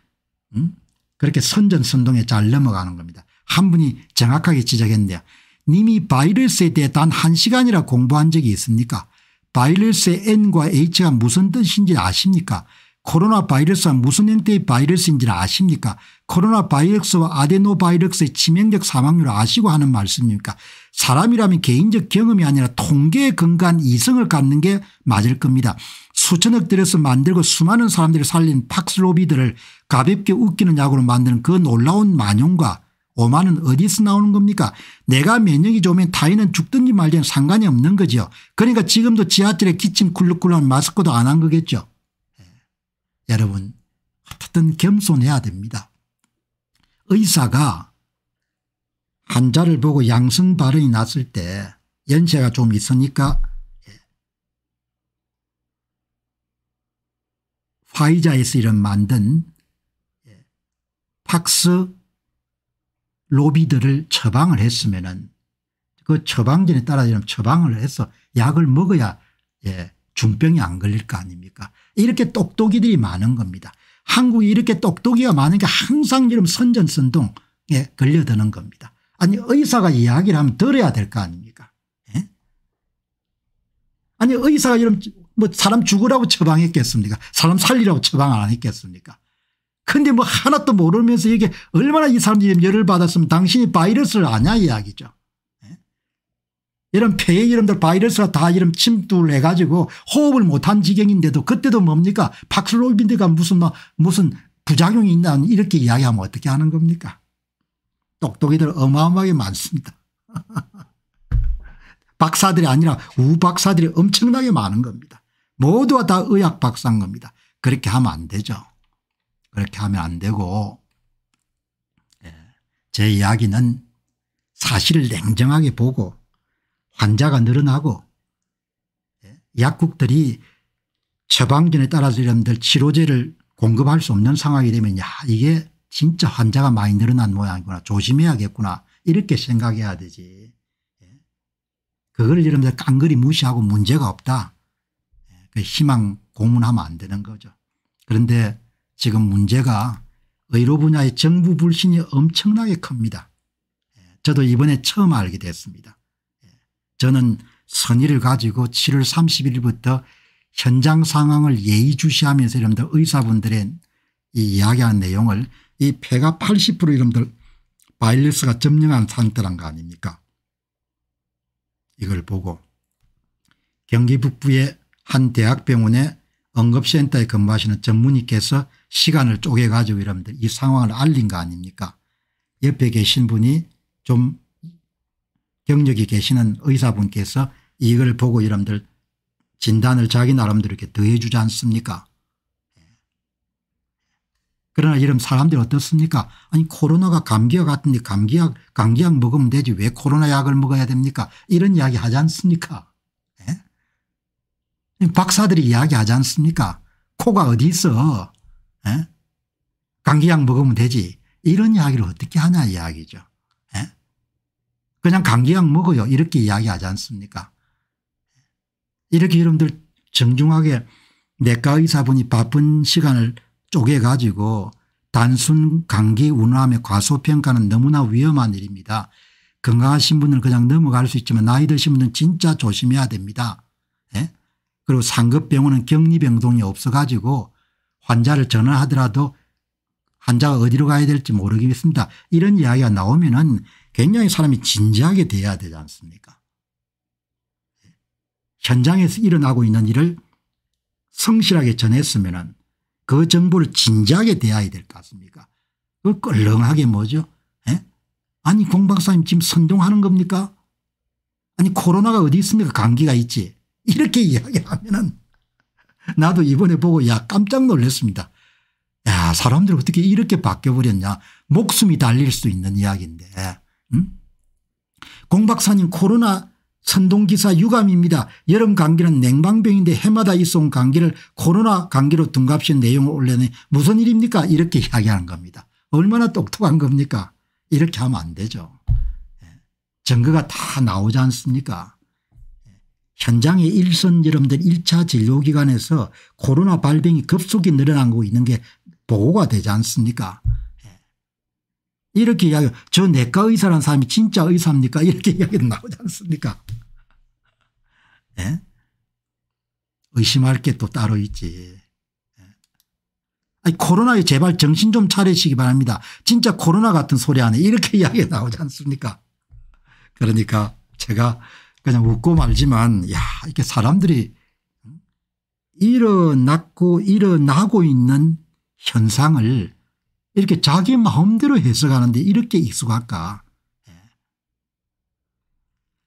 음? 그렇게 선전선동에 잘 넘어가는 겁니다. 한 분이 정확하게 지적했네요. 님이 바이러스에 대해 단 한 시간이라 공부한 적이 있습니까 바이러스의 N과 H가 무슨 뜻인지 아십니까? 코로나 바이러스가 무슨 형태의 바이러스인지 아십니까? 코로나 바이러스와 아데노 바이러스의 치명적 사망률을 아시고 하는 말씀입니까? 사람이라면 개인적 경험이 아니라 통계에 근거한 이성을 갖는 게 맞을 겁니다. 수천억 들여서 만들고 수많은 사람들이 살린 팍스로비드를 가볍게 웃기는 약으로 만드는 그 놀라운 만용과 오만은 어디서 나오는 겁니까 내가 면역이 좋으면 타인은 죽든지 말든 상관이 없는 거죠. 그러니까 지금도 지하철에 기침 굴룩굴룩한 마스크도 안 한 거겠죠. 예. 여러분 어쨌든 겸손해야 됩니다. 의사가 환자를 보고 양성 발언이 났을 때 연세가 좀 있으니까 예. 화이자에서 이런 만든 예. 팍스 로비들을 처방을 했으면은 그 처방전에 따라 서 처방을 해서 약을 먹어야 예, 중병이 안 걸릴 거 아닙니까 이렇게 똑똑이들이 많은 겁니다. 한국이 이렇게 똑똑이가 많은 게 항상 이런 선전선동에 걸려드는 겁니다. 아니 의사가 이야기를 하면 들어야 될 거 아닙니까 예? 아니 의사가 이런 뭐 사람 죽으라고 처방했겠습니까 사람 살리라고 처방 안 했겠습니까 근데 뭐 하나도 모르면서 이게 얼마나 이 사람들이 열을 받았으면 당신이 바이러스를 아냐 이야기죠. 예? 이런 폐의 이름들 바이러스가 다 이름 침투를 해가지고 호흡을 못한 지경인데도 그때도 뭡니까 박슬로비드가 무슨 뭐 무슨 부작용이 있나 이렇게 이야기하면 어떻게 하는 겁니까 똑똑이들 어마어마하게 많습니다. 박사들이 아니라 우박사들이 엄청나게 많은 겁니다. 모두가 다 의학 박사인 겁니다. 그렇게 하면 안 되죠. 그렇게 하면 안 되고 예, 제 이야기는 사실을 냉정하게 보고 환자가 늘어나고 예, 약국들이 처방전에 따라서 여러분들 치료제를 공급할 수 없는 상황이 되면 야 이게 진짜 환자가 많이 늘어난 모양이구나 조심해야겠구나 이렇게 생각해야 되지 예. 그걸 여러분들 깡그리 무시하고 문제가 없다 그 희망 고문하면 안 되는 거죠 그런데 지금 문제가 의료 분야의 정부 불신이 엄청나게 큽니다. 예, 저도 이번에 처음 알게 됐습니다. 예, 저는 선의를 가지고 7월 30일부터 현장 상황을 예의주시하면서 여러분들 의사분들의 이 이야기한 내용을 이 폐가 80% 여러분들 바이러스가 점령한 상태란 거 아닙니까 이걸 보고 경기 북부의 한 대학병원의 응급센터에 근무하시는 전문의께서 시간을 쪼개가지고 여러분들 이 상황을 알린 거 아닙니까 옆에 계신 분이 좀 경력이 계시는 의사분께서 이걸 보고 여러분들 진단을 자기 나름대로 이렇게 더해 주지 않습니까 그러나 이런 사람들 어떻습니까 아니 코로나가 감기와 같은데 감기약 감기약 먹으면 되지 왜 코로나 약을 먹어야 됩니까 이런 이야기 하지 않습니까 예? 박사들이 이야기하지 않습니까 코가 어디 있어 에? 감기약 먹으면 되지. 이런 이야기를 어떻게 하냐 이야기죠. 에? 그냥 감기약 먹어요. 이렇게 이야기하지 않습니까? 이렇게 여러분들 정중하게 내과 의사분이 바쁜 시간을 쪼개가지고 단순 감기 운암의 과소평가는 너무나 위험한 일입니다. 건강하신 분은 그냥 넘어갈 수 있지만 나이 드신 분은 진짜 조심해야 됩니다. 예? 그리고 상급병원은 격리병동이 없어가지고 환자를 전화하더라도 환자가 어디로 가야 될지 모르겠습니다. 이런 이야기가 나오면 은 굉장히 사람이 진지하게 돼야 되지 않습니까 현장에서 일어나고 있는 일을 성실하게 전했으면 그 정보를 진지하게 대야될 것 같습니까 그 껄렁하게 뭐죠 에? 예? 아니 공 박사님 지금 선동하는 겁니까 아니 코로나가 어디 있습니까 감기가 있지 이렇게 이야기하면 은 나도 이번에 보고 야 깜짝 놀랐습니다. 야 사람들 어떻게 이렇게 바뀌어버렸냐 목숨이 달릴 수 있는 이야기인데 응? 공박사님 코로나 선동기사 유감입니다. 여름 감기는 냉방병인데 해마다 있어온 감기를 코로나 감기로 둔갑시 내용을 올려내 무슨 일입니까 이렇게 이야기하는 겁니다. 얼마나 똑똑한 겁니까 이렇게 하면 안 되죠. 예. 증거가 다 나오지 않습니까 현장의 일선 여러분들 1차 진료기관에서 코로나 발병이 급속히 늘어나고 있는 게 보고가 되지 않습니까 예. 이렇게 이야기 저 내과 의사라는 사람이 진짜 의사입니까 이렇게 이야기 나오지 않습니까 예? 의심할 게 또 따로 있지 예. 아니 코로나에 제발 정신 좀 차리시기 바랍니다 진짜 코로나 같은 소리 안에 이렇게 이야기 나오지 않습니까 그러니까 제가 그냥 웃고 말지만 야 이렇게 사람들이 일어났고 일어나고 있는 현상을 이렇게 자기 마음대로 해석하는데 이렇게 익숙할까 예.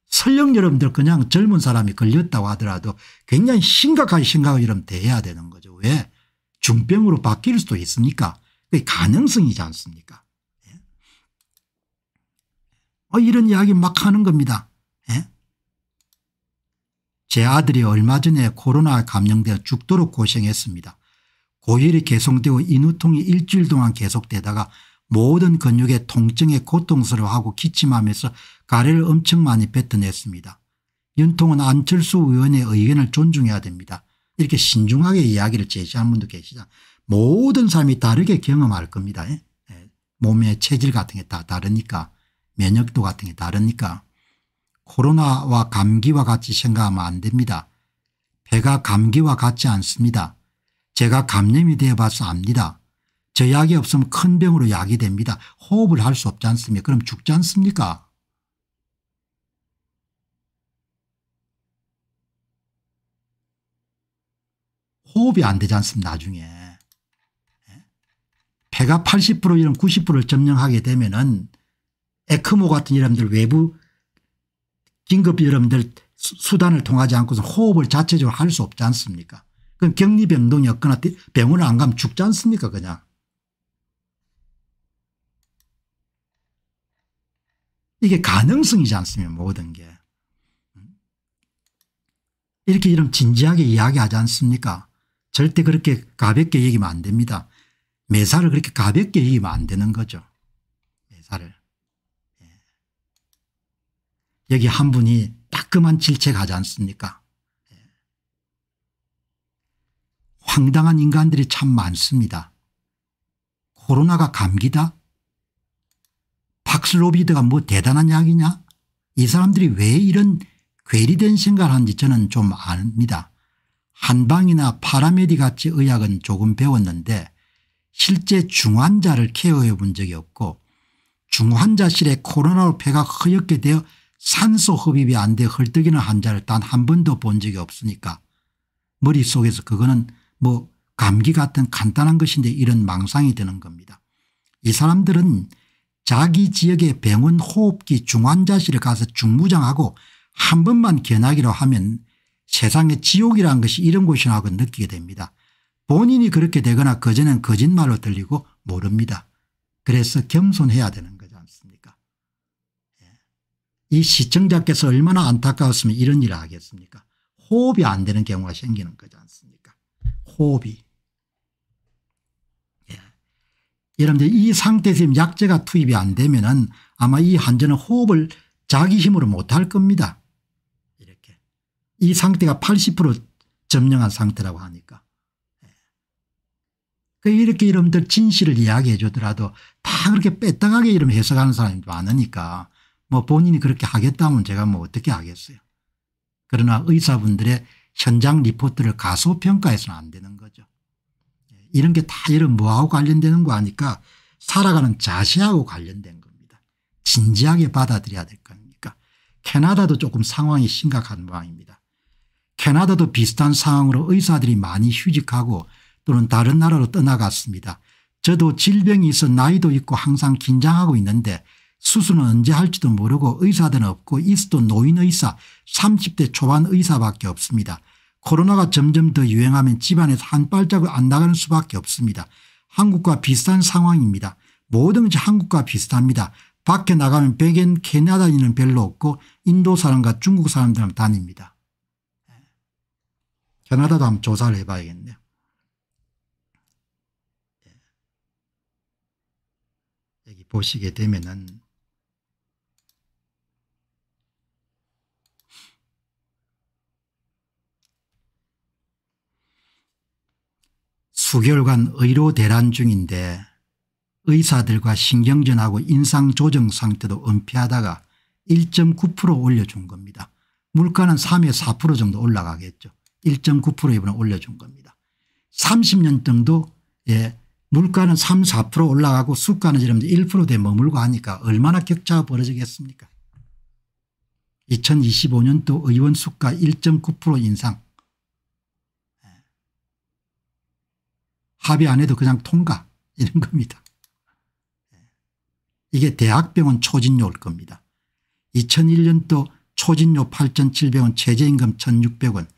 설령 여러분들 그냥 젊은 사람이 걸렸다고 하더라도 굉장히 심각한 심각하게 여러분 대해야 되는 거죠. 왜? 중병으로 바뀔 수도 있습니까 그게 가능성이지 않습니까? 예. 어, 이런 이야기 막 하는 겁니다. 제 아들이 얼마 전에 코로나 감염되어 죽도록 고생했습니다. 고열이 계속되고 인후통이 일주일 동안 계속되다가 모든 근육의 통증에 고통스러워하고 기침하면서 가래를 엄청 많이 뱉어냈습니다. 윤통은 안철수 의원의 의견을 존중해야 됩니다. 이렇게 신중하게 이야기를 제시한 분도 계시다. 모든 사람이 다르게 경험할 겁니다. 예? 예. 몸의 체질 같은 게 다 다르니까 면역도 같은 게 다르니까. 코로나와 감기와 같이 생각하면 안 됩니다. 배가 감기와 같지 않습니다. 제가 감염이 되어봐서 압니다. 저 약이 없으면 큰 병으로 약이 됩니다. 호흡을 할 수 없지 않습니까? 그럼 죽지 않습니까? 호흡이 안 되지 않습니까 나중에. 예? 배가 80% 이런 90%를 점령하게 되면 은 에크모 같은 이름들 외부 긴급 여러분들 수단을 통하지 않고서 호흡을 자체적으로 할 수 없지 않습니까 그럼 격리병동이 없거나 병원을 안 가면 죽지 않습니까 그냥. 이게 가능성이지 않습니까 모든 게. 이렇게 이런 진지하게 이야기하지 않습니까 절대 그렇게 가볍게 얘기하면 안 됩니다. 매사를 그렇게 가볍게 얘기하면 안 되는 거죠. 매사를. 여기 한 분이 따끔한 질책하지 않습니까 예. 황당한 인간들이 참 많습니다. 코로나가 감기다? 박슬로비드가 뭐 대단한 약이냐? 이 사람들이 왜 이런 괴리된 생각을 하는지 저는 좀 압니다. 한방이나 파라메디 같이 의학은 조금 배웠는데 실제 중환자를 케어해 본 적이 없고 중환자실에 코로나로 폐가 허옇게 되어 산소 흡입이 안 돼 헐떡이는 환자를 단 한 번도 본 적이 없으니까 머릿속에서 그거는 뭐 감기 같은 간단한 것인데 이런 망상이 드는 겁니다. 이 사람들은 자기 지역의 병원 호흡기 중환자실에 가서 중무장하고 한 번만 견하기로 하면 세상에 지옥이라는 것이 이런 곳이라고 느끼게 됩니다. 본인이 그렇게 되거나 그전엔 거짓말로 들리고 모릅니다. 그래서 겸손해야 되는 이 시청자께서 얼마나 안타까웠으면 이런 일을 하겠습니까 호흡이 안 되는 경우가 생기는 거지 않습니까 호흡이 예. 여러분들 이 상태에서 약제가 투입이 안 되면 은 아마 이 환자는 호흡을 자기 힘으로 못할 겁니다 이렇게 이 상태가 80% 점령한 상태라고 하니까 예. 그 이렇게 여러분들 진실을 이야기해 주더라도 다 그렇게 빼딱하게 이런 해석하는 사람이 많으니까 뭐 본인이 그렇게 하겠다면 제가 뭐 어떻게 하겠어요. 그러나 의사분들의 현장 리포트를 가소평가해서는 안 되는 거죠. 예, 이런 게 다 이런 뭐하고 관련되는 거 아니까 살아가는 자세하고 관련된 겁니다. 진지하게 받아들여야 될 거니까. 캐나다도 조금 상황이 심각한 모양입니다. 캐나다도 비슷한 상황으로 의사들이 많이 휴직하고 또는 다른 나라로 떠나갔습니다. 저도 질병이 있어 나이도 있고 항상 긴장하고 있는데 수술은 언제 할지도 모르고 의사들은 없고 이스도 노인의사 30대 초반 의사밖에 없습니다. 코로나가 점점 더 유행하면 집안에서 한 발짝을 안 나가는 수밖에 없습니다. 한국과 비슷한 상황입니다. 모든 것 한국과 비슷합니다. 밖에 나가면 백엔 캐나다인은 별로 없고 인도 사람과 중국 사람들은 다닙니다. 예. 캐나다도 한번 조사를 해봐야겠네요. 예. 여기 보시게 되면은 수개월간 의료 대란 중인데 의사들과 신경전하고 인상조정 상태도 은폐하다가 1.9% 올려준 겁니다. 물가는 3에 4% 정도 올라가겠죠. 1.9% 이번에 올려준 겁니다. 30년 정도 예, 물가는 3 4% 올라가고 수가는 지금 1%대 머물고 하니까 얼마나 격차가 벌어지겠습니까 2025년도 의원 수가 1.9% 인상 합의 안 해도 그냥 통과 이런 겁니다. 이게 대학병원 초진료일 겁니다. 2001년도 초진료 8,700원 최저임금 1,600원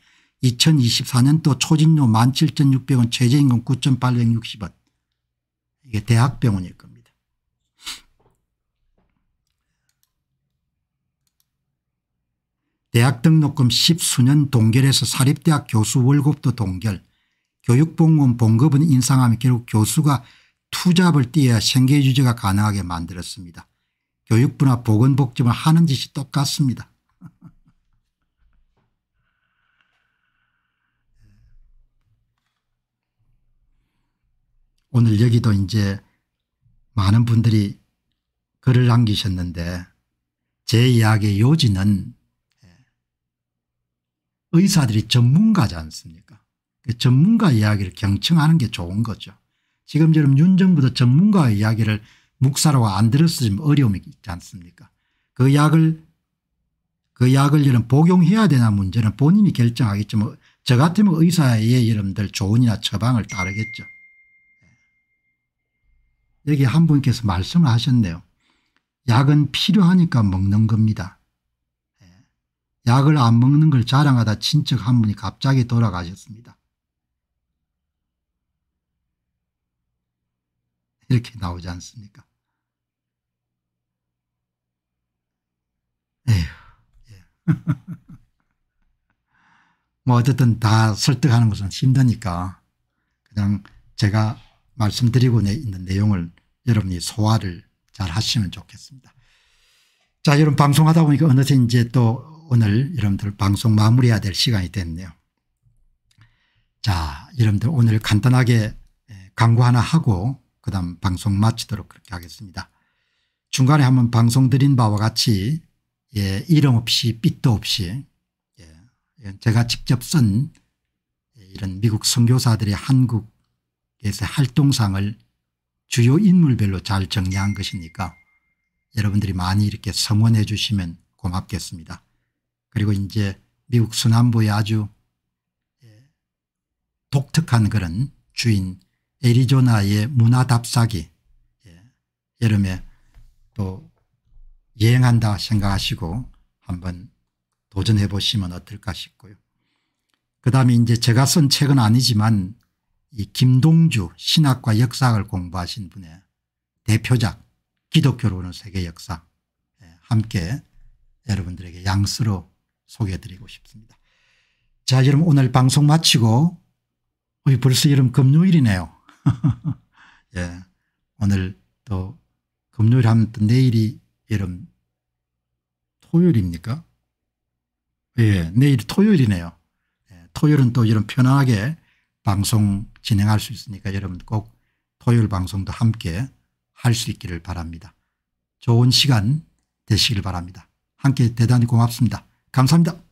2024년도 초진료 17,600원 최저임금 9,860원 이게 대학병원일 겁니다. 대학 등록금 10수년 동결해서 사립대학 교수 월급도 동결 교육봉급 봉급은 인상하며 결국 교수가 투잡을 뛰어야 생계 유지가 가능하게 만들었습니다. 교육부나 보건복지만 하는 짓이 똑같습니다. 오늘 여기도 이제 많은 분들이 글을 남기셨는데 제 이야기의 요지는 예, 의사들이 전문가지 않습니까 그 전문가 이야기를 경청하는 게 좋은 거죠. 지금처럼 윤 정부도 전문가 이야기를 묵사라고 안 들었으면 어려움이 있지 않습니까 그 약을 그 약을 이런 복용해야 되나 문제는 본인이 결정하겠지만 뭐 저 같으면 의사의 여러분들 조언이나 처방을 따르겠죠. 예. 여기 한 분께서 말씀을 하셨네요. 약은 필요하니까 먹는 겁니다. 예. 약을 안 먹는 걸 자랑하다 친척 한 분이 갑자기 돌아가셨습니다. 이렇게 나오지 않습니까? 에휴, 예. 뭐 어쨌든 다 설득하는 것은 힘드니까 그냥 제가 말씀드리고 있는 내용을 여러분이 소화를 잘 하시면 좋겠습니다. 자 여러분 방송하다 보니까 어느새 이제 또 오늘 여러분들 방송 마무리해야 될 시간이 됐네요. 자 여러분들 오늘 간단하게 예, 광고 하나 하고 그다음 방송 마치도록 그렇게 하겠습니다. 중간에 한번 방송 드린 바와 같이 예, 이름 없이 빛도 없이 예, 예 제가 직접 쓴 예, 이런 미국 선교사들의 한국에서 활동상을 주요 인물별로 잘 정리한 것이니까 여러분들이 많이 이렇게 성원해 주시면 고맙겠습니다. 그리고 이제 미국 서남부의 아주 예, 독특한 그런 주인 애리조나의 문화 답사기 예. 여름에 또 여행한다 생각하시고 한번 도전해 보시면 어떨까 싶고요. 그 다음에 이제 제가 쓴 책은 아니지만 이 김동주 신학과 역사학을 공부하신 분의 대표작 기독교로는 세계 역사 예. 함께 여러분들에게 양수로 소개해 드리고 싶습니다. 자 여러분 오늘 방송 마치고 우리 벌써 여름 금요일이네요. 예. 오늘 또 금요일 하면 또 내일이 여름 토요일입니까? 예, 내일 이 토요일이네요. 예, 토요일은 또여러 편안하게 방송 진행할 수 있으니까 여러분 꼭 토요일 방송도 함께 할 수 있기를 바랍니다. 좋은 시간 되시길 바랍니다. 함께 대단히 고맙습니다. 감사합니다.